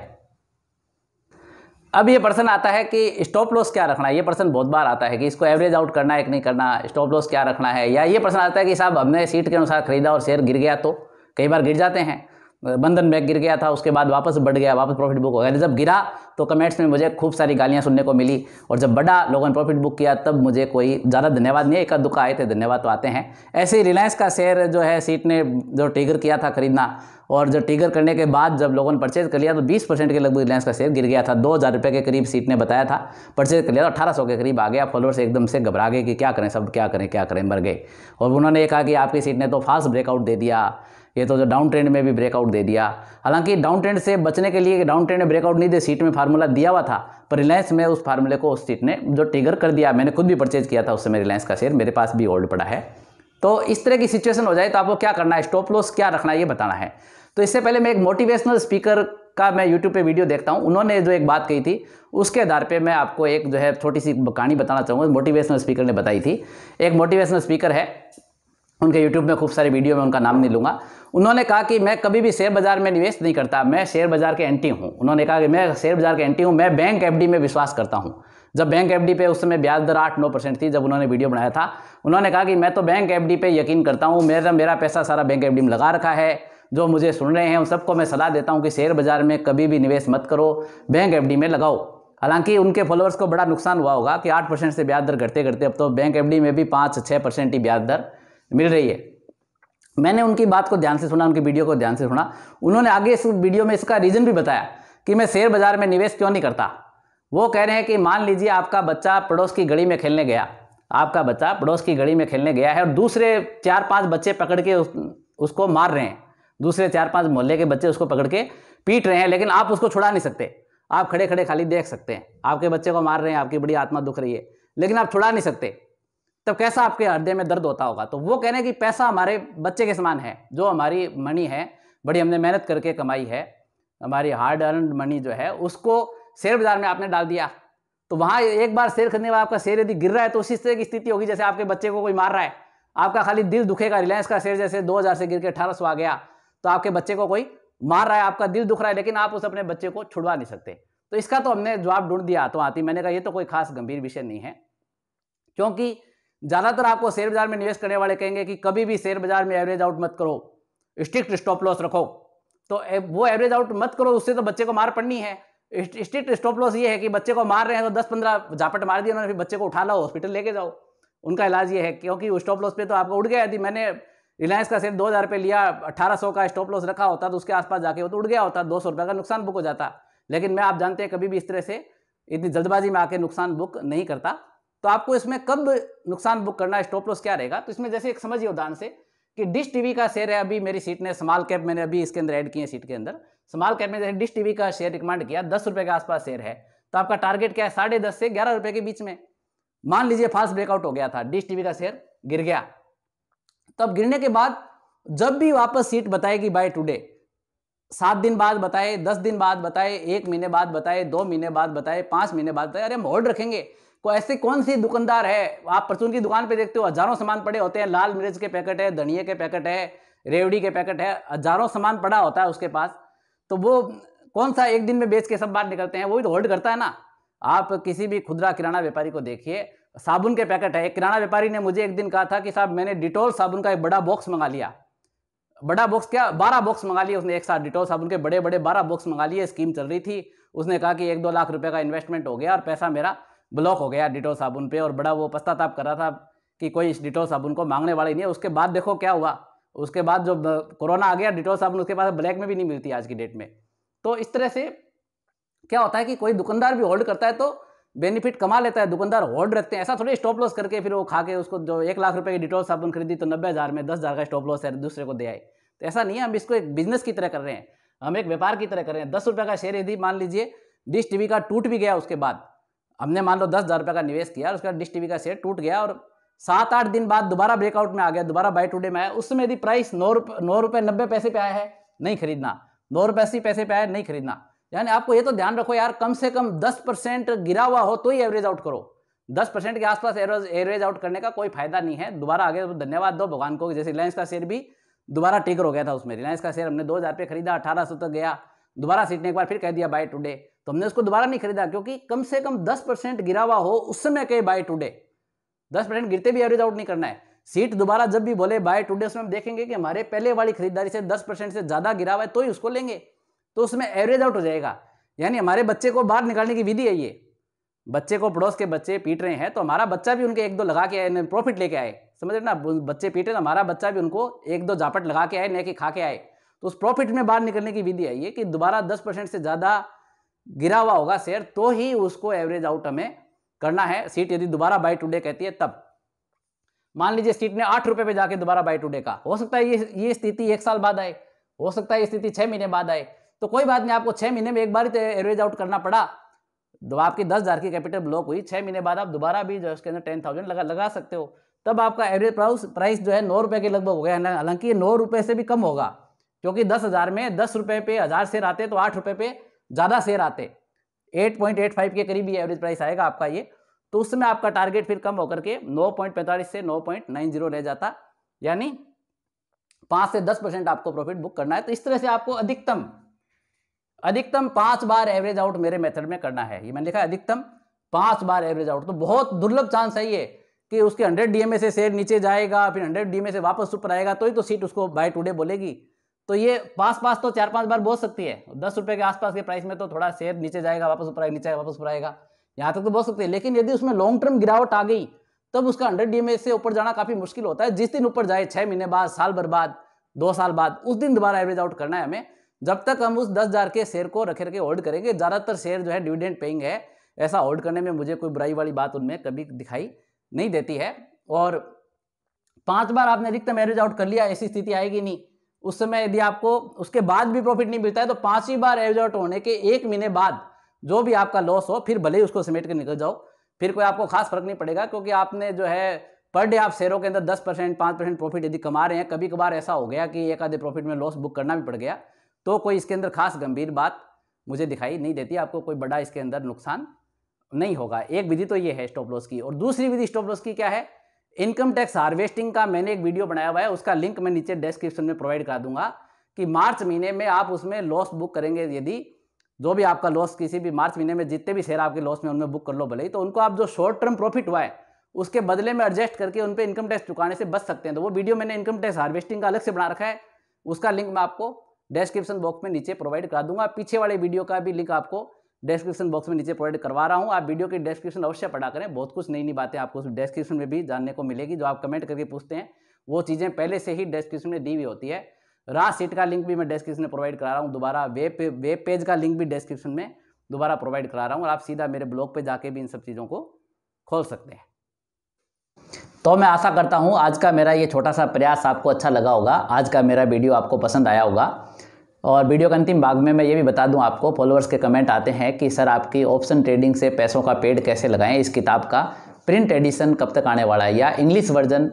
अब ये पर्सन आता है कि स्टॉप लॉस क्या रखना है ये पर्सन बहुत बार आता है कि इसको एवरेज आउट करना है कि नहीं करना स्टॉप लॉस क्या रखना है या ये पर्सन आता है कि साहब हमने सीट के अनुसार खरीदा और शेयर गिर गया तो कई बार गिर जाते हैं बंधन बैग गिर गया था उसके बाद वापस बढ़ गया वापस प्रॉफिट बुक हो गया जब गिरा तो कमेंट्स में मुझे खूब सारी गालियाँ सुनने को मिली और जब बड़ा लोगों ने प्रॉफिट बुक किया तब मुझे कोई ज़्यादा धन्यवाद नहीं एक दुख आए थे धन्यवाद तो आते हैं ऐसे ही रिलायंस का शेयर जो है सीट ने जो टिगर किया था खरीदना और जो टिगर करने के बाद जब लोगों ने परचेज कर लिया तो बीस परसेंट के लगभग रिलायंस का शेयर गिर गया था दो हज़ार रुपये के करीब सीट ने बताया था परचेज कर लिया तो अठारह सौ के करीब आ गया फॉलोअर्स एकदम से घबरा गए कि क्या करें सब क्या करें क्या करें मर गए और उन्होंने ये कहा कि आपकी सीट ने तो फास्ट ब्रेकआउट दे दिया ये तो जो डाउन ट्रेंड में भी ब्रेकआउट दे दिया हालांकि डाउन ट्रेंड से बचने के लिए डाउन ट्रेंड में ब्रेकआउट नहीं दे सीट में फार्मूला दिया हुआ था पर रिलायंस में उस फार्मूले को उस सीट ने जो टिगर कर दिया मैंने खुद भी परचेज किया था उस समय रिलायंस का शेयर मेरे पास भी होल्ड पड़ा है तो इस तरह की सिचुएशन हो जाए तो आपको क्या करना है स्टॉप लॉस क्या रखना है ये बताना है तो इससे पहले मैं एक मोटिवेशनल स्पीकर का मैं यूट्यूब पे वीडियो देखता हूँ उन्होंने जो एक बात कही थी उसके आधार पे मैं आपको एक जो है छोटी सी कहानी बताना चाहूँगा मोटिवेशनल स्पीकर ने बताई थी एक मोटिवेशनल स्पीकर है उनके यूट्यूब में खूब सारी वीडियो में उनका नाम नहीं लूँगा उन्होंने कहा कि मैं कभी भी शेयर बाजार में निवेश नहीं करता मैं शेयर बाजार के एंटी हूँ उन्होंने कहा कि मैं शेयर बाजार के एंटी हूँ मैं बैंक एफ में विश्वास करता हूँ जब बैंक एफ पे उस समय ब्याज दर आठ नौ परसेंट थी जब उन्होंने वीडियो बनाया था उन्होंने कहा कि मैं तो बैंक एफ पे यकीन करता हूँ मेरा मेरा पैसा सारा बैंक एफ में लगा रखा है जो मुझे सुन रहे हैं उन सबको मैं सलाह देता हूँ कि शेयर बाजार में कभी भी निवेश मत करो बैंक एफ में लगाओ हालांकि उनके फॉलोअर्स को बड़ा नुकसान हुआ होगा कि आठ परसेंट से ब्याज दर घटते घटते अब तो बैंक एफ में भी पाँच छः परसेंट ही ब्याज दर मिल रही है मैंने उनकी बात को ध्यान से सुना उनकी वीडियो को ध्यान से सुना उन्होंने आगे इस वीडियो में इसका रीज़न भी बताया कि मैं शेयर बाज़ार में निवेश क्यों नहीं करता वो कह रहे हैं कि मान लीजिए आपका बच्चा पड़ोस की गड़ी में खेलने गया आपका बच्चा पड़ोस की गड़ी में खेलने गया है और दूसरे चार पांच बच्चे पकड़ के उस, उसको मार रहे हैं दूसरे चार पांच मोहल्ले के बच्चे उसको पकड़ के पीट रहे हैं लेकिन आप उसको छुड़ा नहीं सकते आप खड़े खड़े खाली देख सकते हैं आपके बच्चे को मार रहे हैं आपकी बड़ी आत्मा दुख रही है लेकिन आप छुड़ा नहीं सकते तब कैसा आपके हृदय में दर्द होता होगा तो वो कह रहे हैं कि पैसा हमारे बच्चे के समान है जो हमारी मनी है बड़ी हमने मेहनत करके कमाई है हमारी हार्ड अर्न मनी जो है उसको शेयर बाजार में आपने डाल दिया तो वहाँ एक बार शेयर खरीदने वाला आपका शेयर यदि गिर रहा है तो उसी तरह की स्थिति होगी जैसे आपके बच्चे को कोई मार रहा है आपका खाली दिल दुखेगा रिलायंस का शेयर जैसे 2000 से गिर के अठारह आ गया तो आपके बच्चे को कोई मार रहा है आपका दिल दुख रहा है लेकिन आप उस अपने बच्चे को छुड़वा नहीं सकते तो इसका तो हमने जवाब ढूंढ दिया तो आती मैंने कहा ये तो कोई खास गंभीर विषय नहीं है क्योंकि ज़्यादातर आपको शेयर बाजार में निवेश करने वाले कहेंगे कि कभी भी शेयर बाजार में एवरेज आउट मत करो स्ट्रिक्ट स्टॉप लॉस रखो तो वो एवरेज आउट मत करो उससे तो बच्चे को मार पड़नी है स्ट्रिक्ट स्टॉप लॉस ये है कि बच्चे को मार रहे हैं तो दस पंद्रह झापट मार दिया उन्होंने फिर बच्चे को उठा लाओ हॉस्पिटल लेके जाओ उनका इलाज ये है क्योंकि स्टॉप लॉस पे तो आपको उड़ गया यदि मैंने रिलायंस का शेयर दो हज़ार रुपये लिया अठारह सौ का स्टॉप लॉस रखा होता तो उसके आसपास जाके वो तो उड़ गया होता दो सौ रुपये का नुकसान बुक हो जाता लेकिन मैं आप जानते हैं कभी भी इस तरह से इतनी जल्दबाजी में आके नुकसान बुक नहीं करता तो आपको इसमें कब नुकसान बुक करना स्टॉप लॉस क्या रहेगा तो इसमें जैसे एक समझिए उदाहरण से कि डिश टीवी का शेयर है अभी मेरी सीट ने स्मॉल कैप मैंने अभी इसके अंदर ऐड किए सीट के अंदर स्मॉल कैप में जैसे डिश टीवी का शेयर रिकमेंड किया दस रुपये के आसपास शेयर है तो आपका टारगेट क्या है साढ़े दस से ग्यारह रुपये के बीच में मान लीजिए फास्ट ब्रेकआउट हो गया था डिश टीवी का शेयर गिर गया तो अब गिरने के बाद जब भी वापस सीट बताएगी बाय टुडे सात दिन बाद बताए दस दिन बाद बताए एक महीने बाद बताए दो महीने बाद बताए पाँच महीने बाद बताए अरे हम होल्ड रखेंगे को तो ऐसे कौन सी दुकानदार है आप परचून की दुकान पे देखते हो हजारों सामान पड़े होते हैं लाल मिर्च के पैकेट है धनिया के पैकेट है रेवड़ी के पैकेट है हजारों सामान पड़ा होता है उसके पास तो वो कौन सा एक दिन में बेच के सब बाहर निकलते हैं वो तो होल्ड करता है ना आप किसी भी खुदरा किराना व्यापारी को देखिए साबुन के पैकेट है एक किराना व्यापारी ने मुझे एक दिन कहा था कि साहब मैंने डिटोल साबुन का एक बड़ा बॉक्स मंगा लिया बड़ा बॉक्स क्या बारह बॉक्स मंगा लिया उसने एक साथ डिटोल साबुन के बड़े बड़े बारह बॉक्स मंगा लिए स्कीम चल रही थी उसने कहा कि एक दो लाख रुपए का इन्वेस्टमेंट हो गया और पैसा मेरा ब्लॉक हो गया डिटोल साबुन पे और बड़ा वो पछताताप कर रहा था कि कोई इस डिटोल साबुन को मांगने वाला ही नहीं है उसके बाद देखो क्या हुआ उसके बाद जो कोरोना आ गया डिटोल साबुन उसके पास ब्लैक में भी नहीं मिलती आज की डेट में तो इस तरह से क्या होता है कि कोई दुकानदार भी होल्ड करता है तो बेनिफिट कमा लेता है दुकानदार होल्ड रखते हैं ऐसा थोड़ी स्टॉप लॉस करके फिर वो खा के उसको जो एक लाख रुपए की डिटोल साबुन खरीदी तो नब्बे हज़ार में दस हज़ार का स्टॉप लॉस है दूसरे को दे आए तो ऐसा नहीं है हम इसको एक बिजनेस की तरह कर रहे हैं हम एक व्यापार की तरह कर रहे हैं दस रुपये का शेयर यदि मान लीजिए डिश टीवी का टूट भी गया उसके बाद हमने मान लो दस हज़ार रुपये का निवेश किया उसका डिश टी का शेयर टूट गया और सात आठ दिन बाद दोबारा ब्रेकआउट में आ गया दोबारा बाई टूडे में आया उस समय यदि प्राइस नौ रुपये नौ रुपये नब्बे पैसे पे आया है नहीं खरीदना नौ रुपये अस्सी पैसे पे आया नहीं खरीदना यानी आपको ये तो ध्यान रखो यार कम से कम दस परसेंट गिरा हुआ हो तो ही एवरेज आउट करो दस परसेंट के आसपास एवरेज एवरेज आउट करने का कोई फायदा नहीं है दोबारा आगे धन्यवाद दो भगवान को जैसे रिलायंस का शेयर भी दोबारा टिकर हो गया था उसमें रिलायंस का शेयर हमने दो हज़ार रुपये खरीदा अठारह सौ तक गया दोबारा सीटने के बाद फिर कह दिया बाय टूडे तो हमने उसको दोबारा नहीं खरीदा क्योंकि कम से कम दस परसेंट गिरा हुआ हो उस समय कहे बाय टुडे दस परसेंट गिरते भी एवरेज आउट नहीं करना है सीट दोबारा जब भी बोले बाय टुडे उसमें हम देखेंगे कि हमारे पहले वाली खरीदारी से दस परसेंट से ज़्यादा गिरा हुआ है तो ही उसको लेंगे तो उसमें एवरेज आउट हो जाएगा यानी हमारे बच्चे को बाहर निकालने की विधि है ये बच्चे को पड़ोस के बच्चे पीट रहे हैं तो हमारा बच्चा भी उनके एक दो लगा के आए प्रॉफिट लेके आए समझ रहे ना बच्चे पीटे तो हमारा बच्चा भी उनको एक दो झापट लगा के आए न कि खा के आए तो उस प्रॉफिट में बाहर निकलने की विधि है ये कि दोबारा दस परसेंट से ज़्यादा गिरा हुआ होगा शेयर तो ही उसको एवरेज आउट हमें करना है सीट यदि दोबारा बाय टुडे कहती है तब मान लीजिए सीट ने आठ रुपये पे जाके दोबारा बाय टुडे का हो सकता है ये ये स्थिति एक साल बाद आए हो सकता है ये स्थिति छः महीने बाद आए तो कोई बात नहीं आपको छः महीने में एक बार ही तो एवरेज आउट करना पड़ा दो आपकी दस हज़ार की कैपिटल ब्लॉक हुई छः महीने बाद आप दोबारा भी जो है उसके अंदर टेन थाउजेंड लगा लगा सकते हो तब आपका एवरेज प्राउस प्राइस जो है नौ रुपये के लगभग हो गया हालांकि नौ रुपये से भी कम होगा क्योंकि दस हज़ार में दस रुपये पे हज़ार शेयर आते तो आठ रुपये पे ज़्यादा शेयर आते 8.85 के करीब ये एवरेज प्राइस आएगा आपका ये तो उसमें आपका टारगेट फिर कम होकर के 9.45 से 9.90 रह जाता यानी पांच से दस परसेंट आपको प्रॉफिट बुक करना है तो इस तरह से आपको अधिकतम अधिकतम पांच बार एवरेज आउट मेरे मेथड में करना है ये मैंने लिखा अधिकतम पांच बार एवरेज आउट तो बहुत दुर्लभ चांस है ये कि उसके हंड्रेड डीएमए से शेयर नीचे जाएगा फिर हंड्रेड डीएमए से वापस ऊपर आएगा तो ही तो सीट उसको बाय टुडे बोलेगी तो ये पास पास तो चार पांच बार बोल सकती है दस रुपए के आसपास के प्राइस में तो थोड़ा शेयर नीचे जाएगा वापस ऊपर आएगा नीचे वापस ऊपर आएगा यहाँ तक तो बोल सकती है लेकिन यदि उसमें लॉन्ग टर्म गिरावट आ गई तब उसका हंड्रेड डी से ऊपर जाना काफी मुश्किल होता है जिस दिन ऊपर जाए छह महीने बाद साल भर बाद दो साल बाद उस दिन दोबारा एवरेज आउट करना है हमें जब तक हम उस दस हजार के शेयर को रखे रखे होल्ड करेंगे ज्यादातर शेयर जो है डिविडेंड पेइंग है ऐसा होल्ड करने में मुझे कोई बुराई वाली बात उनमें कभी दिखाई नहीं देती है और पांच बार आपने अधिकतम एवरेज आउट कर लिया ऐसी स्थिति आएगी नहीं उस समय यदि आपको उसके बाद भी प्रॉफिट नहीं मिलता है तो पांचवी बार एवज आउट होने के एक महीने बाद जो भी आपका लॉस हो फिर भले ही उसको समेट कर निकल जाओ फिर कोई आपको खास फर्क नहीं पड़ेगा क्योंकि आपने जो है पर डे आप शेयरों के अंदर दस परसेंट पाँच परसेंट प्रॉफिट यदि कमा रहे हैं कभी कभार ऐसा हो गया कि एक आधे प्रॉफिट में लॉस बुक करना भी पड़ गया तो कोई इसके अंदर खास गंभीर बात मुझे दिखाई नहीं देती आपको कोई बड़ा इसके अंदर नुकसान नहीं होगा एक विधि तो ये है स्टॉप लॉस की और दूसरी विधि स्टॉप लॉस की क्या है इनकम टैक्स हार्वेस्टिंग का मैंने एक वीडियो बनाया हुआ है उसका लिंक मैं नीचे डिस्क्रिप्शन में प्रोवाइड करा दूंगा कि मार्च महीने में आप उसमें लॉस बुक करेंगे यदि जो भी आपका लॉस किसी भी मार्च महीने में जितने भी शेयर आपके लॉस में उनमें बुक कर लो भले ही तो उनको आप जो शॉर्ट टर्म प्रॉफिट हुआ है उसके बदले में एडजस्ट करके उन पर इनकम टैक्स चुकाने से बच सकते हैं तो वो वीडियो मैंने इनकम टैक्स हार्वेस्टिंग का अलग से बना रखा है उसका लिंक मैं आपको डिस्क्रिप्शन बॉक्स में नीचे प्रोवाइड करा दूंगा पीछे वाले वीडियो का भी लिंक आपको डिस्क्रिप्शन बॉक्स में नीचे प्रोवाइड करवा रहा हूँ आप वीडियो की डिस्क्रिप्शन अवश्य पढ़ा करें बहुत कुछ नई नई बातें आपको डिस्क्रिप्शन में भी जानने को मिलेगी जो आप कमेंट करके पूछते हैं वो चीज़ें पहले से ही डिस्क्रिप्शन में दी हुई होती है रात सीट का लिंक भी मैं डिस्क्रिप्शन में प्रोवाइड करा रहा हूँ दोबारा वेब वेब पेज का लिंक भी डिस्क्रिप्शन में दोबारा प्रोवाइड करा रहा हूँ और आप सीधा मेरे ब्लॉग पे जाके भी इन सब चीज़ों को खोल सकते हैं तो मैं आशा करता हूँ आज का मेरा ये छोटा सा प्रयास आपको अच्छा लगा होगा आज का मेरा वीडियो आपको पसंद आया होगा और वीडियो के अंतिम भाग में मैं ये भी बता दूं आपको फॉलोअर्स के कमेंट आते हैं कि सर आपकी ऑप्शन ट्रेडिंग से पैसों का पेड़ कैसे लगाएं इस किताब का प्रिंट एडिशन कब तक आने वाला है या इंग्लिश वर्जन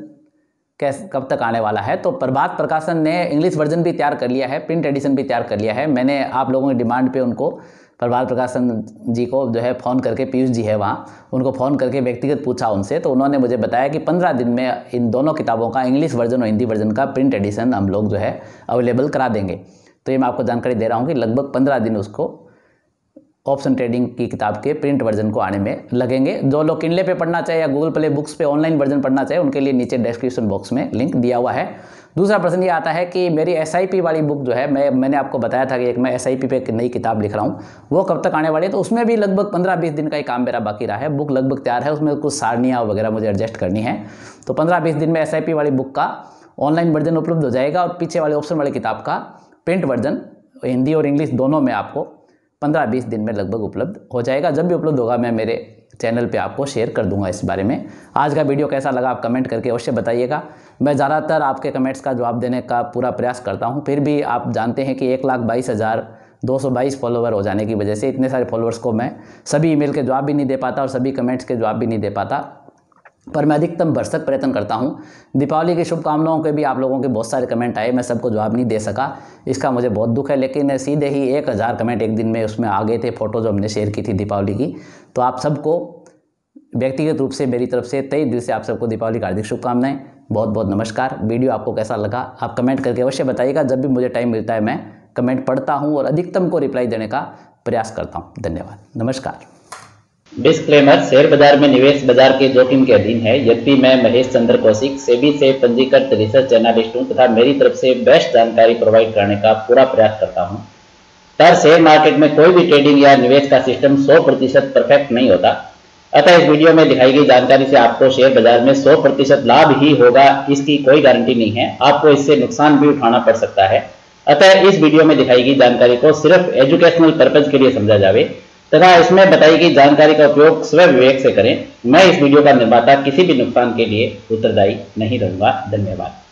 कैस कब तक आने वाला है तो प्रभात प्रकाशन ने इंग्लिश वर्जन भी तैयार कर लिया है प्रिंट एडिशन भी तैयार कर लिया है मैंने आप लोगों की डिमांड पर उनको प्रभात प्रकाशन जी को जो है फ़ोन करके पीयूष जी है वहाँ उनको फ़ोन करके व्यक्तिगत पूछा उनसे तो उन्होंने मुझे बताया कि पंद्रह दिन में इन दोनों किताबों का इंग्लिश वर्जन और हिंदी वर्जन का प्रिंट एडिशन हम लोग जो है अवेलेबल करा देंगे तो ये मैं आपको जानकारी दे रहा हूँ कि लगभग पंद्रह दिन उसको ऑप्शन ट्रेडिंग की किताब के प्रिंट वर्जन को आने में लगेंगे जो लोग किंडले पे पढ़ना चाहे या गूगल प्ले बुक्स पे ऑनलाइन वर्जन पढ़ना चाहे उनके लिए नीचे डिस्क्रिप्शन बॉक्स में लिंक दिया हुआ है दूसरा प्रश्न ये आता है कि मेरी एस वाली बुक जो है मैं मैंने आपको बताया था कि एक मैं एस आई पे एक नई किताब लिख रहा हूँ वो कब तक आने वाली है तो उसमें भी लगभग पंद्रह बीस दिन का ही काम मेरा बाकी रहा है बुक लगभग तैयार है उसमें कुछ सारनियाँ वगैरह मुझे एडजस्ट करनी है तो पंद्रह बीस दिन में एस वाली बुक का ऑनलाइन वर्जन उपलब्ध हो जाएगा और पीछे वाले ऑप्शन वाली किताब का प्रिंट वर्जन हिंदी और इंग्लिश दोनों में आपको पंद्रह बीस दिन में लगभग उपलब्ध हो जाएगा जब भी उपलब्ध होगा मैं मेरे चैनल पे आपको शेयर कर दूंगा इस बारे में आज का वीडियो कैसा लगा आप कमेंट करके अवश्य बताइएगा मैं ज़्यादातर आपके कमेंट्स का जवाब देने का पूरा प्रयास करता हूँ फिर भी आप जानते हैं कि एक लाख बाईस हज़ार दो सौ बाईस फॉलोवर हो जाने की वजह से इतने सारे फॉलोअर्स को मैं सभी ईमेल के जवाब भी नहीं दे पाता और सभी कमेंट्स के जवाब भी नहीं दे पाता पर मैं अधिकतम भरसक प्रयत्न करता हूँ दीपावली की शुभकामनाओं के भी आप लोगों के बहुत सारे कमेंट आए मैं सबको जवाब नहीं दे सका इसका मुझे बहुत दुख है लेकिन सीधे ही एक हज़ार कमेंट एक दिन में उसमें आ गए थे फ़ोटो जो हमने शेयर की थी दीपावली की तो आप सबको व्यक्तिगत रूप से मेरी तरफ से तय दिल से आप सबको दीपावली की हार्दिक शुभकामनाएँ बहुत बहुत नमस्कार वीडियो आपको कैसा लगा आप कमेंट करके अवश्य बताइएगा जब भी मुझे टाइम मिलता है मैं कमेंट पढ़ता हूँ और अधिकतम को रिप्लाई देने का प्रयास करता हूँ धन्यवाद नमस्कार डिस्क्लेमर शेयर बाजार में निवेश बाजार के जोखिम के अधीन है यद्यपि मैं महेश चंद्र कौशिक सेबी से पंजीकृत रिसर्च एनालिस्ट हूं तथा मेरी तरफ से बेस्ट जानकारी प्रोवाइड करने का पूरा प्रयास करता हूं पर शेयर मार्केट में कोई भी ट्रेडिंग या निवेश का सिस्टम 100 प्रतिशत परफेक्ट नहीं होता अतः इस वीडियो में दिखाई गई जानकारी से आपको शेयर बाजार में सौ लाभ ही होगा इसकी कोई गारंटी नहीं है आपको इससे नुकसान भी उठाना पड़ सकता है अतः इस वीडियो में दिखाई गई जानकारी को सिर्फ एजुकेशनल पर्पज के लिए समझा जाए तथा इसमें बताई गई जानकारी का उपयोग स्वयं विवेक से करें मैं इस वीडियो का निर्माता किसी भी नुकसान के लिए उत्तरदायी नहीं रहूंगा धन्यवाद